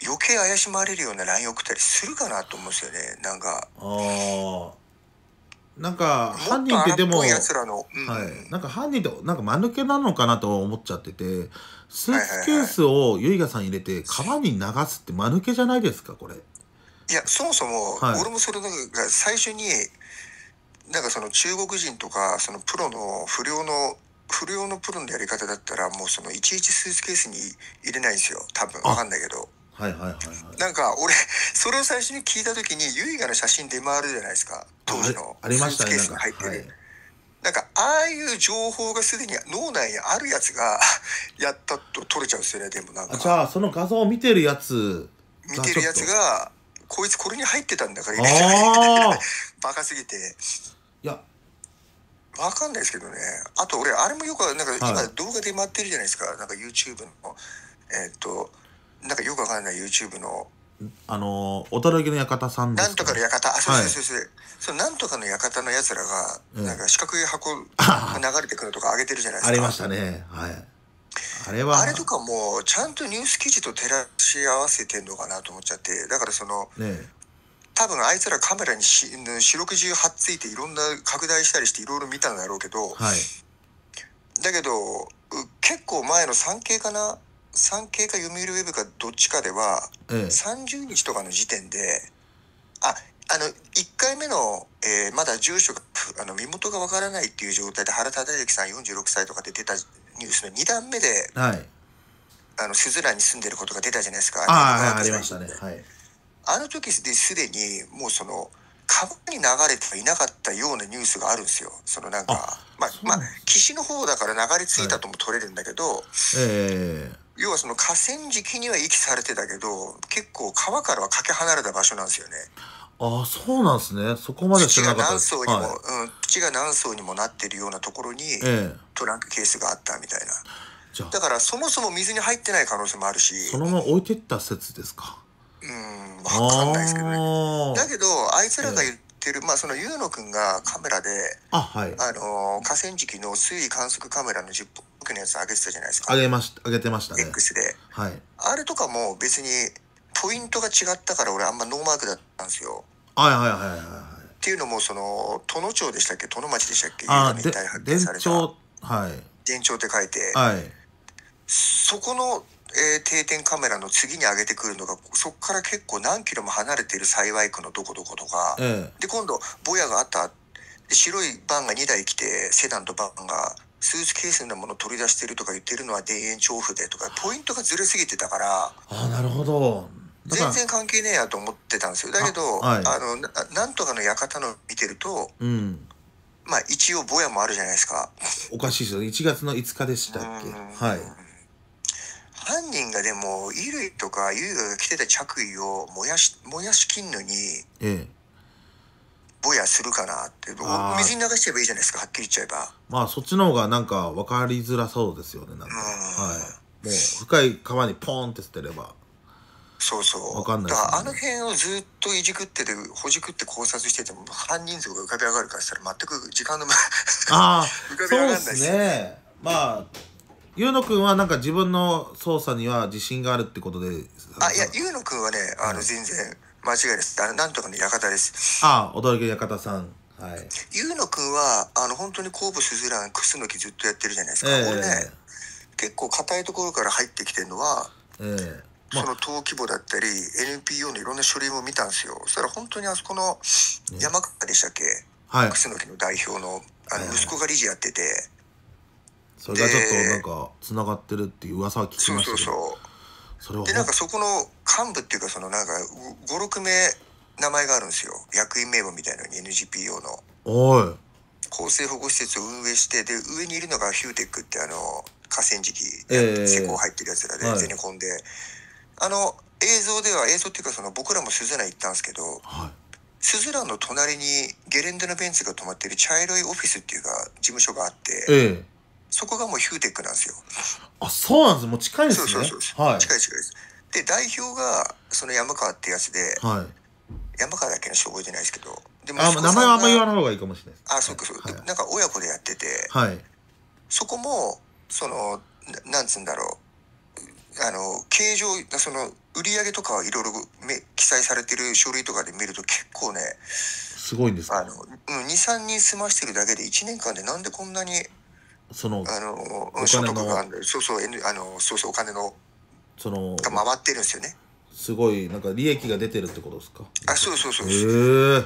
余計怪しまれるような LINE 送ったりするかなと思うんですよねなんか。あなんか犯人ってでも、はい、なんか犯人ってなんか間抜けなのかなと思っちゃっててスーツケースをユイガさん入れて川に流すって間抜けじゃないですかこれ。いやそもそも、はい、俺もそれなんか最初になんかその中国人とかそのプロの不良の不良のプロのやり方だったらもうそのいちいちスーツケースに入れないんですよ多分わかんないけど。はいはいはい、はい、なんか俺それを最初に聞いた時に優雅の写真出回るじゃないですか当時のありましたねなん入ってはい、なんかああいう情報がすでに脳内にあるやつが やったと取れちゃうんですよねでもなんかじゃあその画像を見てるやつ見てるやつがこいつこれに入ってたんだから バカすぎていやわかんないですけどねあと俺あれもよくなんか今動画で回ってるじゃないですか、はい、なんか YouTube のえっ、ー、となんかよくわかんない YouTube の。あの、驚きの館さんですなんとかの館、あ、そうそうそうそう。はい、そのなんとかの館のやつらが、なんか四角い箱が 流れてくるとか上げてるじゃないですか。ありましたね。はい。あれは。あれとかも、ちゃんとニュース記事と照らし合わせてんのかなと思っちゃって、だからその、ね、多分あいつらカメラにし四六時貼っついていろんな拡大したりしていろいろ見たんだろうけど、はい、だけど結構前の 3K かな産経か読売ウェブかどっちかでは、ええ、30日とかの時点でああの1回目の、えー、まだ住所があの身元がわからないっていう状態で原忠之さん46歳とかで出たニュースの2段目で、はい、あの鈴蘭に住んでることが出たじゃないですかああありましたね、はい、あの時ですでにもうその川に流れてはいなかったようなニュースがあるんですよそのなんかまあまあ岸の方だから流れ着いたとも取れるんだけど、はい、ええー要はその河川敷には遺棄されてたけど結構川からはかけ離れた場所なんですよね。ああそうなんですねそこまで知らなかったです土が何層にも、はい、うん、土が何層にもなってるようなところに、ええ、トランクケースがあったみたいなだからそもそも水に入ってない可能性もあるしそのまま置いてった説ですかうん分かんないですけどねだけどあいつらが言ってる、え、まあその優野君がカメラであ、はい、あの河川敷の水位観測カメラの 10, のやつ上げてたじゃないですか。上げまし、上げてましたね。X で。はい。あれとかも別に、ポイントが違ったから俺あんまノーマークだったんですよ。はいはいはいはい。っていうのも、その、都農町でしたっけ都農町でしたっけみたいあ、で、伝庁、はい。伝庁って書いて、はい。そこの、えー、定点カメラの次に上げてくるのがそこから結構何キロも離れている幸区のどこどことか、ええ、で今度ボヤがあった白いバンが2台来てセダンとバンがスーツケースのもの取り出してるとか言ってるのは田園調布でとかポイントがずれすぎてたからあなるほど全然関係ねえやと思ってたんですよだけどあ、はい、あのななんとかの館の見てると、うん、まあ一応ぼやもあるじゃないですかおかしいですよ1月の5日でしたっけはい犯人がでも衣類とか衣類が着てた着衣を燃やし燃やしきんのに、ええぼやするかなって水に流しちゃえばいいじゃないですかはっきり言っちゃえばまあそっちの方がなんか分かりづらそうですよねなんか、はいもう深い川にポンって捨てればそうそう分かんない、ね、だからあの辺をずっといじくっててほじくって考察してても犯人像が浮かび上がるからしたら全く時間のああ そうですねまあゆ優野君はなんか自分の操作には自信があるってことであいやゆ優野君はねあの全然、はい間違いです。あなんとかの館です。ああ、驚きの館さん。はい。ゆうのくんは、あの、本当に酵母すずらん、くすのきずっとやってるじゃないですか。えー、これね、結構硬いところから入ってきてるのは、えーその登記簿だったり、NPO のいろんな書類も見たんですよ。そしたら本当にあそこの山川でしたっけ、ね、はい。くすのきの代表の、あの、息子が理事やってて、えー、それがちょっとなんか、つながってるっていう噂は聞きましたそうそうそう。でなんかそこの幹部っていうかそのなんか56名名前があるんですよ役員名簿みたいなのに NGPO の。おい厚生保護施設を運営してで上にいるのがヒューテックってあの河川敷、え施工入ってるやつらで、はい、ゼネコンであの映像では映像っていうかその僕らもスズラン行ったんですけど、はい、スズランの隣にゲレンデのベンツが止まってる茶色いオフィスっていうか事務所があって、えー、そこがもうヒューテックなんですよ。あ、そうなんです。もう近いですね。そうそうそうはい。近い近いです。で、代表が、その山川ってやつで、はい、山川だけの称号じゃないですけど、でも名前はあんま言わない方がいいかもしれないです。あ、そうかそうか、はい、なんか親子でやってて、はい、そこも、その、なんつうんだろう、あの、形状、その、売り上げとかいろいろ記載されてる書類とかで見ると結構ね、すごいんですかあの、2、3人済ましてるだけで1年間でなんでこんなにそのあの所得がそうそう、あのそうそうお金のそのが回ってるんですよねすごいなんか利益が出てるってことですかあそうそうそうへ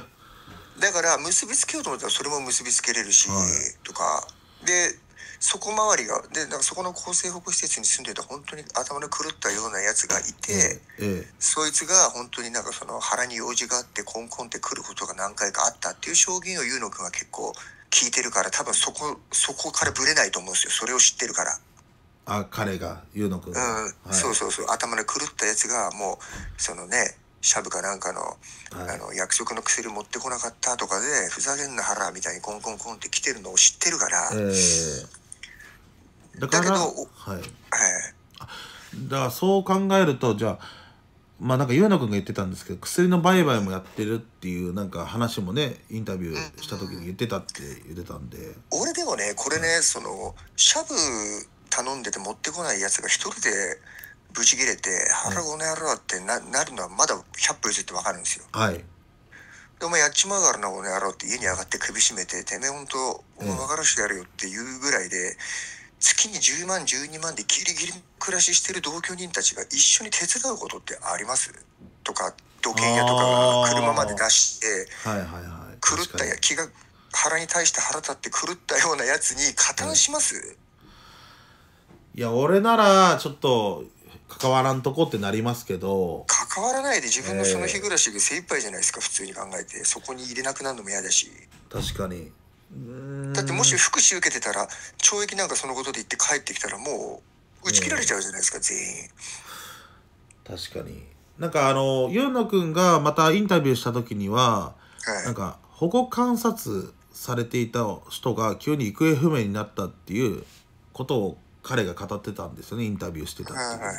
だから結びつけようと思ったらそれも結びつけれるし、はい、とかでそこ周りがでなんかそこの厚生保護施設に住んでた本当に頭の狂ったようなやつがいて、ええ、そいつが本当になんかその腹に用事があってコンコンって来ることが何回かあったっていう証言を優野君は結構聞いてるから多分そこそこからぶれないと思うんですよそれを知ってるからあ彼が優野君うん、はい、そうそうそう頭の狂ったやつがもうそのねシャブかなんかのはい、あの役職の薬持ってこなかったとかでふざけんな腹みたいにコンコンコンって来てるのを知ってるから、えー、だけどはい、はい、だからそう考えるとじゃあまあなんかゆう君くんが言ってたんですけど薬の売買もやってるっていうなんか話もねインタビューした時に言ってたって言ってたんで、俺でもねこれね、うん、そのシャブ頼んでて持ってこないやつが一人でブチ切れて「腹ごね野郎」ってななるのはまだ100歩譲って分かるんですよはいでお前やっちまうからなこの野郎って家に上がって首絞めててめえほんとお前分かしてやるよっていうぐらいで、月に10万12万でギリギリ暮らししてる同居人たちが一緒に手伝うことってありますとか土建屋とか車まで出して、はいはいはい、狂ったや気が腹に対して腹立って狂ったようなやつに加担します、いや俺ならちょっと関わらんとこってなりますけど関わらないで自分のその日暮らしが精一杯じゃないですか、えー、普通に考えてそこに入れなくなるのも嫌だし確かにだってもし福祉受けてたら懲役なんかそのことで言って帰ってきたらもう打ち切られちゃうじゃないですか、全員確かになんかあのユ野ノ君がまたインタビューした時には、はい、なんか保護観察されていた人が急に行方不明になったっていうことを彼が語ってたんですよねインタビューしてたっていはいはい、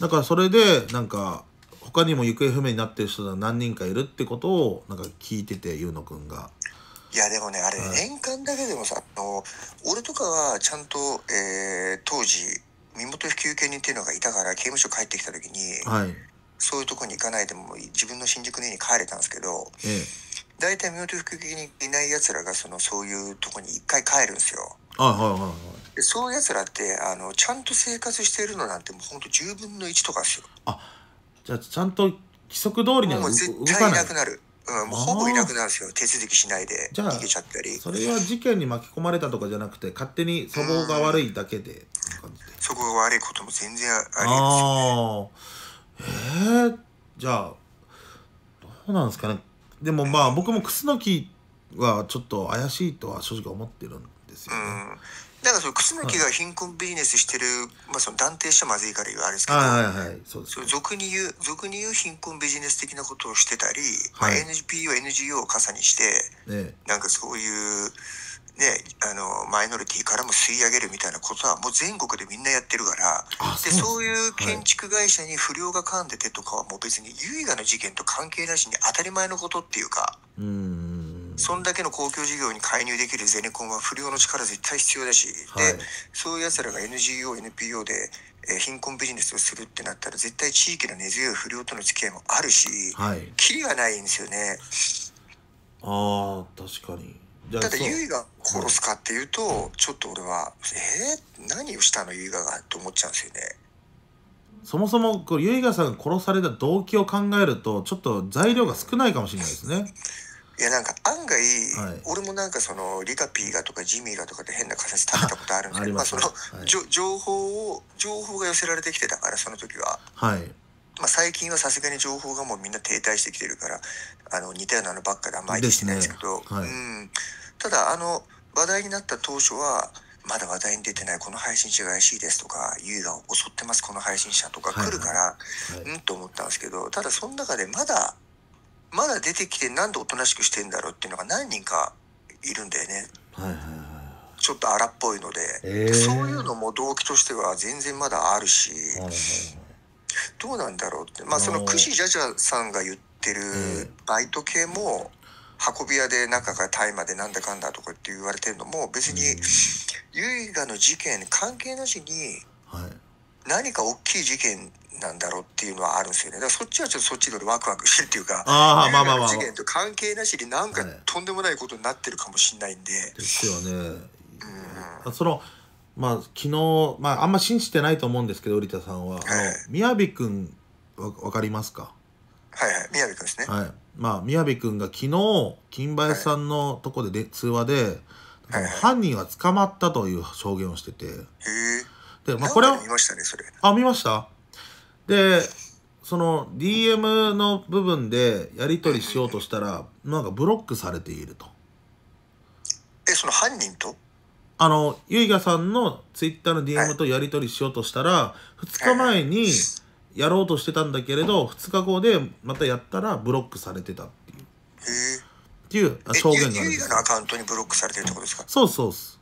だからそれでなんか他にも行方不明になってる人が何人かいるってことをなんか聞いてて優野くんが。いやでもねあれ年間だけでもさ、あの俺とかはちゃんと、えー、当時身元不休権人っていうのがいたから刑務所帰ってきた時に、はい、そういうとこに行かないでも自分の新宿の家に帰れたんですけど、ええ、大体身元不休権にいないやつらがそのそういうとこに一回帰るんですよ。はいはいはい、そういうやつらってあのちゃんと生活してるのなんてもうほんと10分の1とかですよ。あじゃあちゃんと規則通りにはかもう絶対なくなる。うん、もうほぼいなくなるんですよ手続きしないでつけ逃げちゃったりそれは事件に巻き込まれたとかじゃなくて勝手にそこが悪いだけで,、うそこが悪いことも全然ありますよねえー、じゃあどうなんですかねでもまあ、僕も楠木はちょっと怪しいとは正直思ってるんですよね、うんだからその楠木が貧困ビジネスしてる、まあその断定してまずいから言うあれですけど、はいはいはい、そうです、俗に言う、俗に言う貧困ビジネス的なことをしてたり、はい、まあ、NPO、NGO を傘にして、ね、なんかそういう、ね、あのマイノリティからも吸い上げるみたいなことはもう全国でみんなやってるからでそういう建築会社に不良が噛んでてとかはもう別に優雅な事件と関係なしに当たり前のことっていうか。うんそんだけの公共事業に介入できるゼネコンは不良の力絶対必要だし、はい、でそういうやつらが NGO、NPO で、えー、貧困ビジネスをするってなったら絶対地域の根強い不良との付き合いもあるし、はい、キリがないんですよね。あ確かにただ結衣が殺すかっていうと、はい、ちょっと俺はえー、何をしたのユイががっ思っちゃうんですよね。そもそも結衣がさんが殺された動機を考えるとちょっと材料が少ないかもしれないですね。いやなんか案外、はい、俺もなんかそのリカピーがとかジミーがとかって変な形食べたことあるんですけどまあその、はい、情報を情報が寄せられてきてたからその時は。はいまあ、最近はさすがに情報がもうみんな停滞してきてるからあの似たようなのばっかであんまりしてないんですけど、ねはい、うんただあの話題になった当初はまだ話題に出てないこの配信者が怪しいですとか優が襲ってますこの配信者とか来るから、はいはい、うんと思ったんですけどただその中でまだまだ出てきてなんでおとなしくしてんだろうっていうのが何人かいるんだよね。はいはいはい、ちょっと荒っぽいのでえー、でそういうのも動機としては全然まだあるし、はいはいはい、どうなんだろうってまあその串ジャジャさんが言ってるバイト系も運び屋で中が大麻でなんだかんだとかって言われてるのも別に唯我の事件関係なしに何か大きい事件なんだろうっていうのはあるんですよね。だからそっちはちょっとそっちでワクワクしてるっていうか、あまあまあまあ、次元と関係なしになんかとんでもないことになってるかもしれないんで。ですよね。うん、そのまあ昨日、まあ、あんま信じてないと思うんですけど織田さんは、はい、みやびくんわ分かりますかはいはいみやびくんですね。はいまあ、みやびくんが昨日金林さんのとこでで、通話で、はい、犯人は捕まったという証言をしてて。へえ。でまあ、これはねあ見ましたで、その DM の部分でやり取りしようとしたら、なんかブロックされていると。え、その犯人とあの、ゆいがさんのツイッターの DM とやり取りしようとしたら、2日前にやろうとしてたんだけれど、2日後でまたやったらブロックされてたっていう。へえ。っていう証言があるんですのアカウントにブロックされてるってことですかそうそうっす。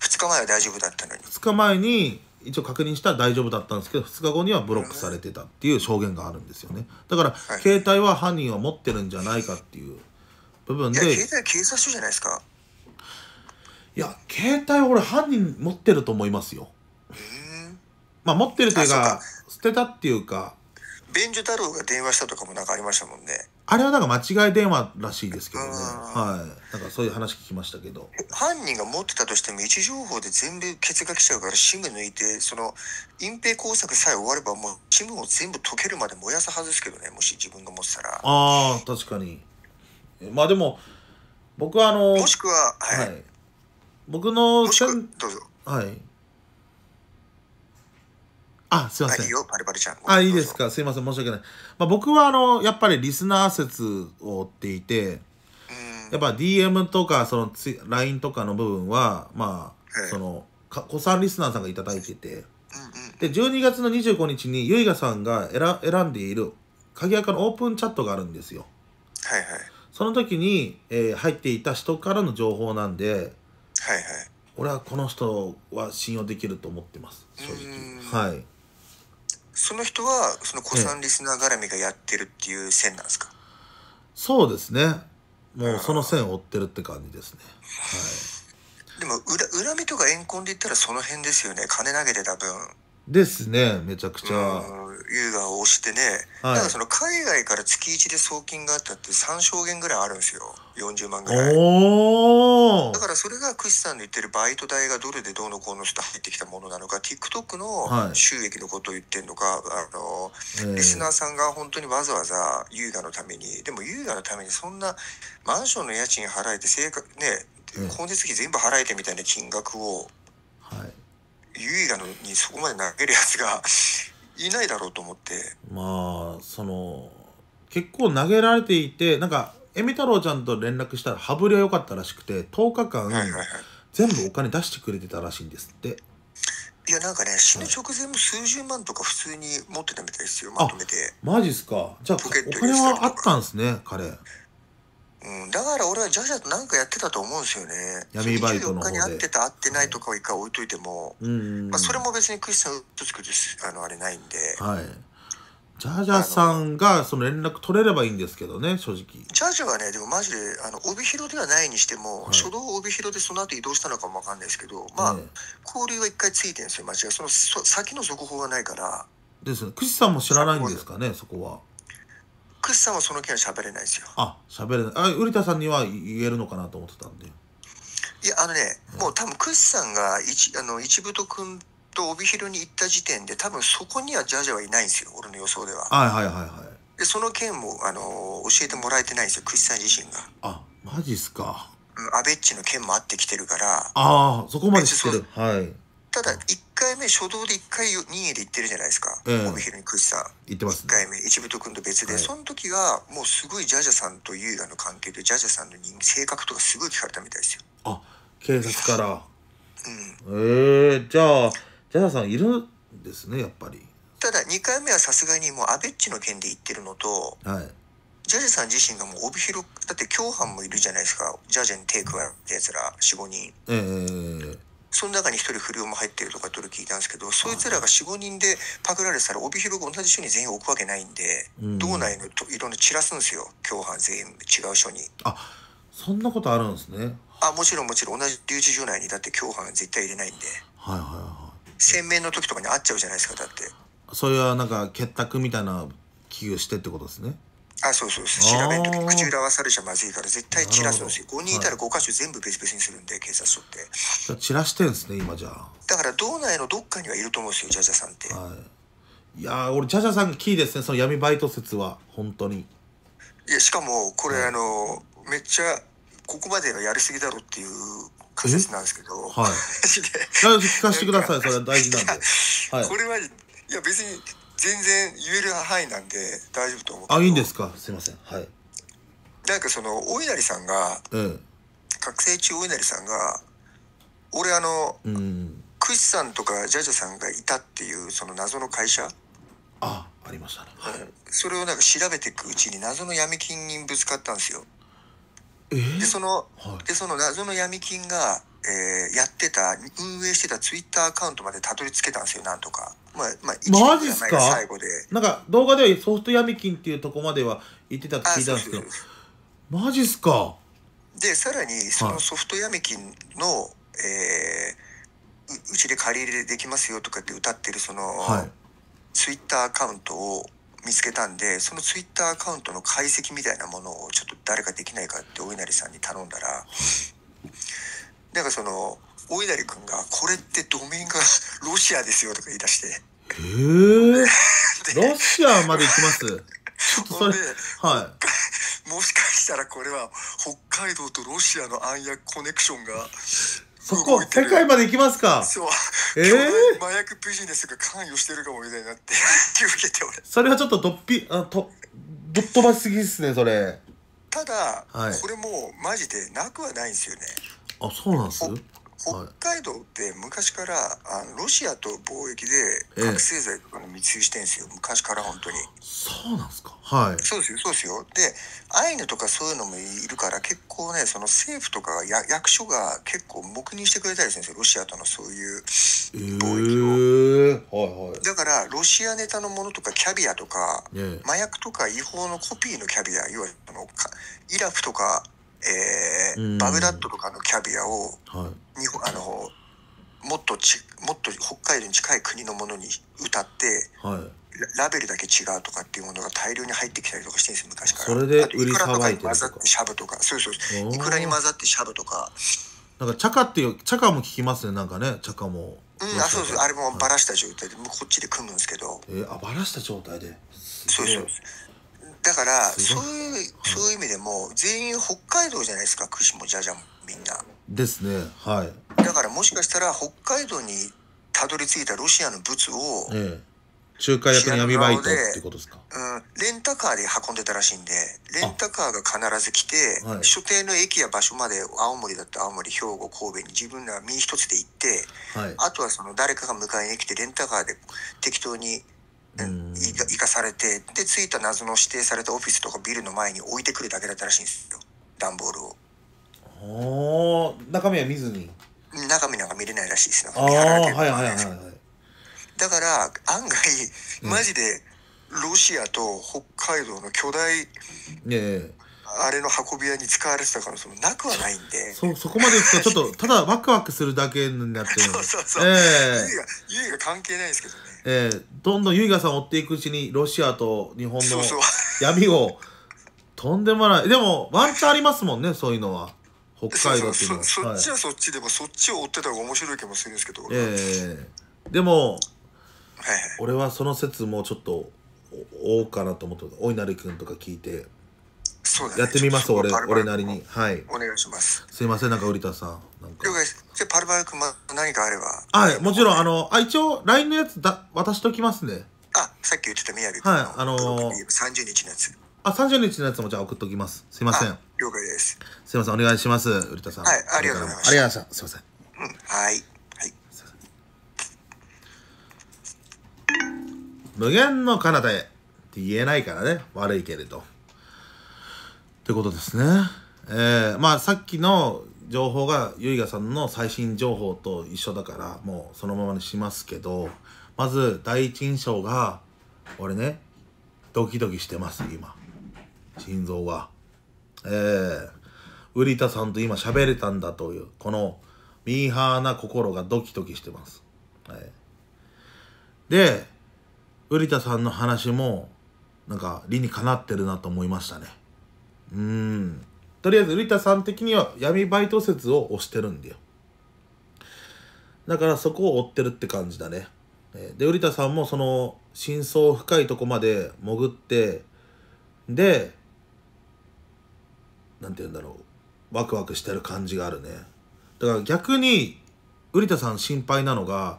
2日前は大丈夫だったのに。2日前に一応確認したら大丈夫だったんですけど2日後にはブロックされてたっていう証言があるんですよねだから、はい、携帯は犯人は持ってるんじゃないかっていう部分でいや携帯警察署じゃないですかいや携帯俺犯人持ってると思いますよまあ持ってるというか捨てたっていうか便所太郎が電話したとかもなんかありましたもんねあれはなんか間違い電話らしいですけどね。はい。なんかそういう話聞きましたけど。犯人が持ってたとしても位置情報で全部欠ツが来ちゃうからシム抜いて、その隠蔽工作さえ終わればもうシムを全部解けるまで燃やすはずですけどね、もし自分が持ってたら。ああ、確かに。まあでも、僕はあの。もしくは、はい。はい、僕の。もしどうぞ。はい。あ、すいません。いいよ、パルパルちゃん。あ、いいですか。すいません、申し訳ない。まあ、僕は、あの、やっぱりリスナー説を追っていて、やっぱ DM とか、その LINE とかの部分は、まあ、その、か、子さんリスナーさんが頂いてて、で、12月の25日に、ゆいがさんが選選んでいる、鍵垢のオープンチャットがあるんですよ。はいはい。その時に、えー、入っていた人からの情報なんで、はいはい。俺はこの人は信用できると思ってます、正直。はい。その人はその古参リスナー絡みがやってるっていう線なんですか、そうですねもうその線を追ってるって感じですね、はい、でも恨恨みとか怨恨で言ったらその辺ですよね金投げて多分ですねめちゃくちゃ、優雅を押してね、はい、だからその海外から月1で送金があったって3証言ぐらいあるんですよ40万ぐらいだからそれがクシさんの言ってるバイト代がどれでどうのこうのして入ってきたものなのか TikTok の収益のことを言ってるのか、はい、あの、リスナーさんが本当にわざわざ優雅のためにでも優雅のためにそんなマンションの家賃払えて生活ね光熱費全部払えてみたいな金額を、はい、優雅のにそこまで投げるやつがいないだろうと思ってまあその結構投げられていてなんかえみ太郎ちゃんと連絡したら羽振りは良かったらしくて10日間全部お金出してくれてたらしいんですっていやなんかね死ぬ直前も数十万とか普通に持ってたみたいですよまとめてマジっすかじゃあお金はあったんですね彼うん、だから俺はジャジャと何かやってたと思うんですよね。闇バイトの方で。に会ってた会ってないとかを一回置いといても、うんまあ、それも別にクリスさんとつくであのあれないんで。はい。ジャジャさんがその連絡取れればいいんですけどね正直ジャジャはねでもマジであの帯広ではないにしても、はい、初動帯広でその後移動したのかも分かんないですけどまあ、ね、交流は一回ついてるんですよ間違いそのそ先の続報がないからですねしさんも知らないんですかねそこはクスさんはその件は喋れないですよあ喋れないあ瓜田さんには言えるのかなと思ってたんでいやあのね、うん、もう多分クスさんが一あの一部と君と帯広に行った時点で多分そこにはジャジャはいないんですよ俺の予想でははいはいはいはいでその件もあの教えてもらえてないんですよクスさん自身があマジっすかアベッチの件もあってきてるからああそこまでってるはいただ1回目初動で1回任意で行ってるじゃないですか、うん、帯広にくしさん行ってます、ね、1回目一部と君と別で、はい、その時はもうすごいジャジャさんと優雅の関係でジャジャさんの性格とかすごい聞かれたみたいですよあ警察からうんええー、じゃあジャジャさんいるんですねやっぱりただ2回目はさすがにもうアベッチの件で行ってるのと、はい、ジャジャさん自身がもう帯広だって共犯もいるじゃないですかジャジャに手加えたやつら45人ええーその中に一人不良も入ってるとかって聞いたんですけどそいつらが45人でパクられたら帯広が同じ署に全員置くわけないんで、うん、道内のいろんな散らすんですよ共犯全員違う署に。あそんなことあるんですね。あもちろんもちろん同じ留置場内にだって共犯絶対入れないんで。はいはいはい。洗面の時とかに会っちゃうじゃないですかだって。それはなんか結託みたいな危惧してってことですね。あそうそう調べるとき、口裏合わさるじゃまずいから絶対散らすんですよ5人いたら5箇所全部別々にするんで、警察署って散らしてんですね今じゃあだから道内のどっかにはいると思うんですよジャジャさんって、はい、いや俺ジャジャさんがキーですねその闇バイト説は本当にいやしかもこれ、はい、あのめっちゃここまではやりすぎだろっていう仮説なんですけどはい 聞かせてくださいそれは大事なんで、はい、これはいや別に全然言える範囲なんで大丈夫と思うあいいんですかすいませんはいなんかその大稲荷さんが、うん、覚醒中大稲荷さんが俺あの、うん、クシさんとかジャジャさんがいたっていうその謎の会社あありましたね、はい、それをなんか調べていくうちに謎の闇金にぶつかったんですよ、でその、はい、でその謎の闇金が、えー、やってた運営してたツイッターアカウントまでたどり着けたんですよなんとかまあ、まあ、マジっすか最後で。なんか動画ではソフト闇金っていうとこまでは言ってたって聞いたんですけど。マジっすかで、さらにそのソフト闇金の、はい、えー、うちで借り入れできますよとかって歌ってるその、はい、ツイッターアカウントを見つけたんでそのツイッターアカウントの解析みたいなものをちょっと誰かできないかってお稲荷さんに頼んだらなんかそのお稲荷君が、これってドメインが ロシアですよとか言い出して。へえ。ロシアまで行きますそれ、はい。もしかしたらこれは北海道とロシアの暗躍コネクションがそこ世界まで行きますかそう、えー、麻薬ビジネスが関与してるかもみたいになって 気を受けて俺それはちょっとどっぴあとぶっ飛ばしすぎですねそれただ、はい、これもマジでなくはないんですよねあそうなんです北海道って昔からあのロシアと貿易で覚醒剤とかの密輸してんですよ、ええ、昔から本当にそうなんですかはいそうですよそうですよでアイヌとかそういうのもいるから結構ねその政府とかや役所が結構黙認してくれたりするんですよロシアとのそういう貿易を、えー、はいはい、だからロシアネタのものとかキャビアとか、麻薬とか違法のコピーのキャビアいわゆるあのイラフとかえー、バグダッドとかのキャビアを、はい、日本あのもっとちもっと北海道に近い国のものに歌って、はい、ラベルだけ違うとかっていうものが大量に入ってきたりとかしてるんです昔から。それで売りさばいてるとか。とかに混ざってシャブとかそうそういくらに混ざってシャブとか。なんかチャカっていうチャカも聞きますねなんかねチャカも。うん、あそうそうあれもバラした状態で、はい、こっちで組むんですけど。えー、あバラした状態で。そうそう。だからそういうそういう意味でも全員北海道じゃないですかしもじゃじゃもみんな。ですねはいだからもしかしたら北海道にたどり着いたロシアの物を、仲介役の闇バイトってことですか、うん、レンタカーで運んでたらしいんでレンタカーが必ず来て、はい、所定の駅や場所まで青森だった青森兵庫神戸に自分ら身一つで行って、はい、あとはその誰かが迎えに来てレンタカーで適当に生かされてでついた謎の指定されたオフィスとかビルの前に置いてくるだけだったらしいんですよ段ボールをお中身は見ずに中身なんか見れないらしいですよああはいはいはいはいだから案外マジでロシアと北海道の巨大、ね、あれの運び屋に使われてたからそのなくはないんでそそこまでいくとちょっとただワクワクするだけになってる そうそうそう、えー、ゆいが関係ないですけどねえー、どんどんユイガさん追っていくうちにロシアと日本の闇をとんでもないでもワンチャンありますもんねそういうのは北海道っていうのはそっちはそっちでも、そっちを追ってた方が面白い気もするんですけどええー、でも、はい、俺はその説もちょっと追おうかなと思ってお稲荷君とか聞いてそうだね、やってみます俺俺なりにはいお願いしますすいませんなんか瓜田さんなんか了解ですじゃパルバル君、ま、何かあればはいもちろんあのあ一応 LINE のやつだ渡しときますねあさっき言ってたみやび君の、はいあのー、30日のやつあ30日のやつもじゃあ送っときますすいません了解ですすいませんお願いします瓜田さんはいありがとうございましたありがとうございましたすいません、うん、はいはい無限の彼方へって言えないからね悪いけれどってことですね。えー、まあさっきの情報が結いさんの最新情報と一緒だからもうそのままにしますけどまず第一印象が俺ねドキドキしてます今心臓がえー、ウリタさんと今喋れたんだというこのミーハーな心がドキドキしてます、でウリタさんの話もなんか理にかなってるなと思いましたねうんとりあえず瓜田さん的には闇バイト説を推してるんだよだからそこを追ってるって感じだねで瓜田さんもその真相深いとこまで潜ってで何て言うんだろうワクワクしてる感じがあるねだから逆に瓜田さん心配なのが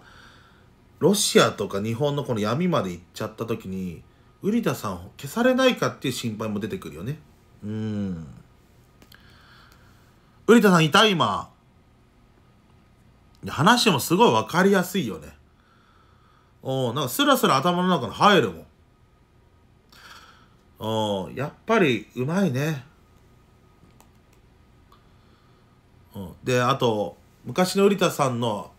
ロシアとか日本のこの闇まで行っちゃった時に瓜田さん消されないかっていう心配も出てくるよねうん。ウリタさんいた今。話もすごい分かりやすいよね。おなんかスラスラ頭の中に入るもん。おやっぱりうまいね。うん、で、あと、昔のウリタさんの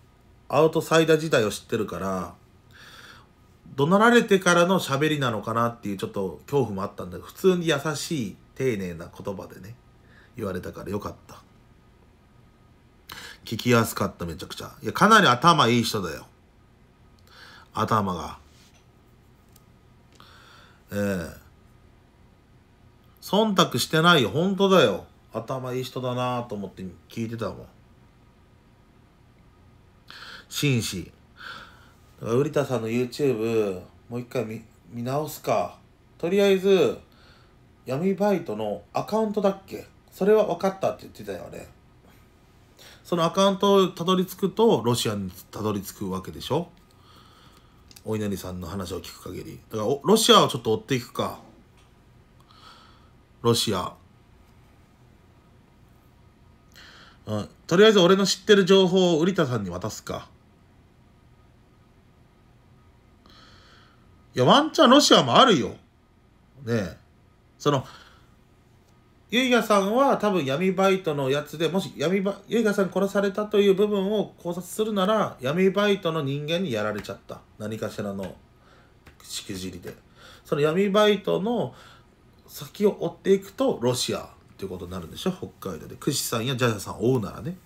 アウトサイダー時代を知ってるから、怒鳴られてからの喋りなのかなっていうちょっと恐怖もあったんだけど、普通に優しい丁寧な言葉でね言われたからよかった聞きやすかっためちゃくちゃいやかなり頭いい人だよ頭がええー、忖度してないよ本当だよ頭いい人だなと思って聞いてたもん紳士瓜田さんの YouTube もう一回見見直すかとりあえず闇バイトのアカウントだっけそれは分かったって言ってたよねそのアカウントをたどり着くとロシアにたどり着くわけでしょお稲荷さんの話を聞く限りだからロシアをちょっと追っていくかロシアうん、とりあえず俺の知ってる情報を瓜田さんに渡すかいやワンチャンロシアもあるよねえそのゆいがさんは多分闇バイトのやつでもし闇バゆいがさん殺されたという部分を考察するなら闇バイトの人間にやられちゃった何かしらのしくじりでその闇バイトの先を追っていくとロシアっていうことになるんでしょ北海道でシさんやジャジャさんを追うならね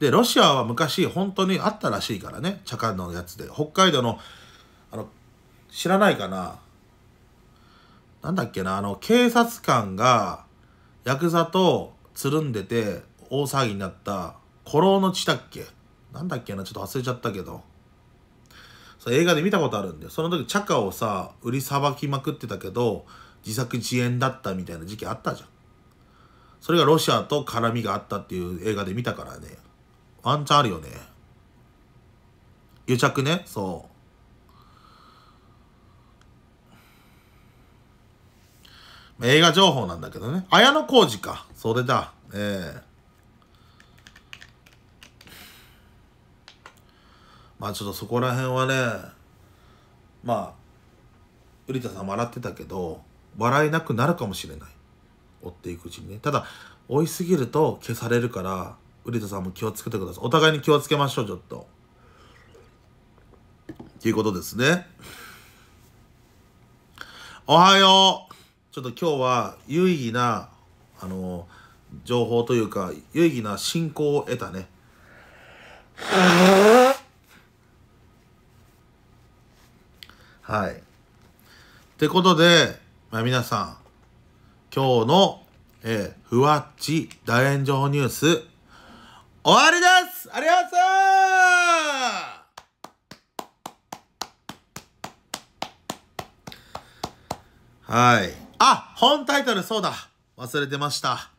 でロシアは昔本当にあったらしいからねチャカンのやつで北海道のあの知らないかななんだっけな、あの、警察官が、ヤクザとつるんでて、大騒ぎになった、古老の地だっけなんだっけな、ちょっと忘れちゃったけど。そ映画で見たことあるんだよ。その時、チャカをさ、売りさばきまくってたけど、自作自演だったみたいな時期あったじゃん。それがロシアと絡みがあったっていう映画で見たからね。ワンチャンあるよね。癒着ね、そう。映画情報なんだけどね。綾小路か。それだ。ええー、まあちょっとそこら辺はね、まあ、瓜田さん笑ってたけど、笑えなくなるかもしれない。追っていくうちにね。ただ、追いすぎると消されるから、瓜田さんも気をつけてください。お互いに気をつけましょう、ちょっと。っていうことですね。おはよう。ちょっと今日は有意義な、あの、情報というか、有意義な進行を得たね。はい。ってことで、まあ、皆さん、今日の、えー、ふわっち大炎上ニュース、終わりですありがとうございますはい。あ、本タイトル、そうだ。忘れてました。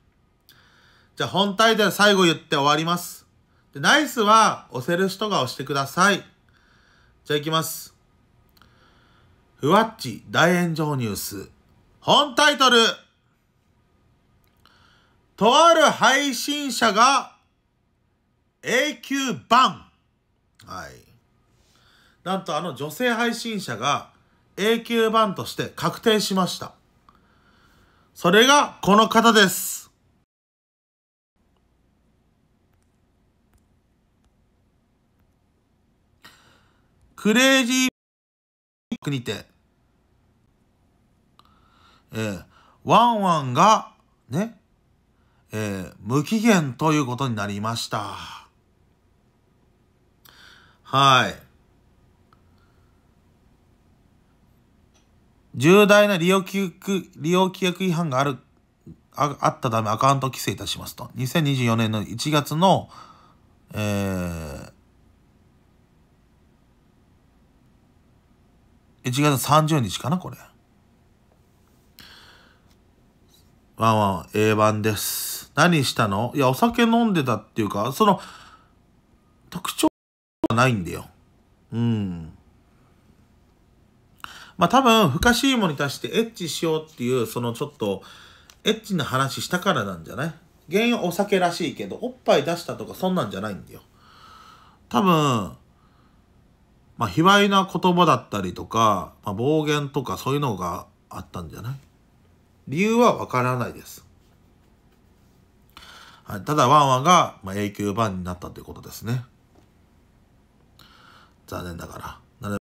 じゃあ本タイトル最後言って終わります。でナイスは押せる人が押してください。じゃあ行きます。ふわっち大炎上ニュース。本タイトル。とある配信者が永久版。はい。なんとあの女性配信者が永久版として確定しました。それがこの方です。クレイジー国て、えー、ワンワンが、ね、えー、無期限ということになりました。はい。重大な利用規約、利用規約違反がある、ああったためアカウント規制いたしますと。2024年の1月の、えー、1月30日かな、これ。ワンワン、A 版です。何したのいや、お酒飲んでたっていうか、その、特徴はないんだよ。うん。まあ多分、不可思議もに対してエッチしようっていう、そのちょっと、エッチな話したからなんじゃない原因はお酒らしいけど、おっぱい出したとかそんなんじゃないんだよ。多分、まあ、卑猥な言葉だったりとか、まあ、暴言とかそういうのがあったんじゃない理由はわからないです。はい、ただ、ワンワンが、まあ、永久版になったということですね。残念ながら。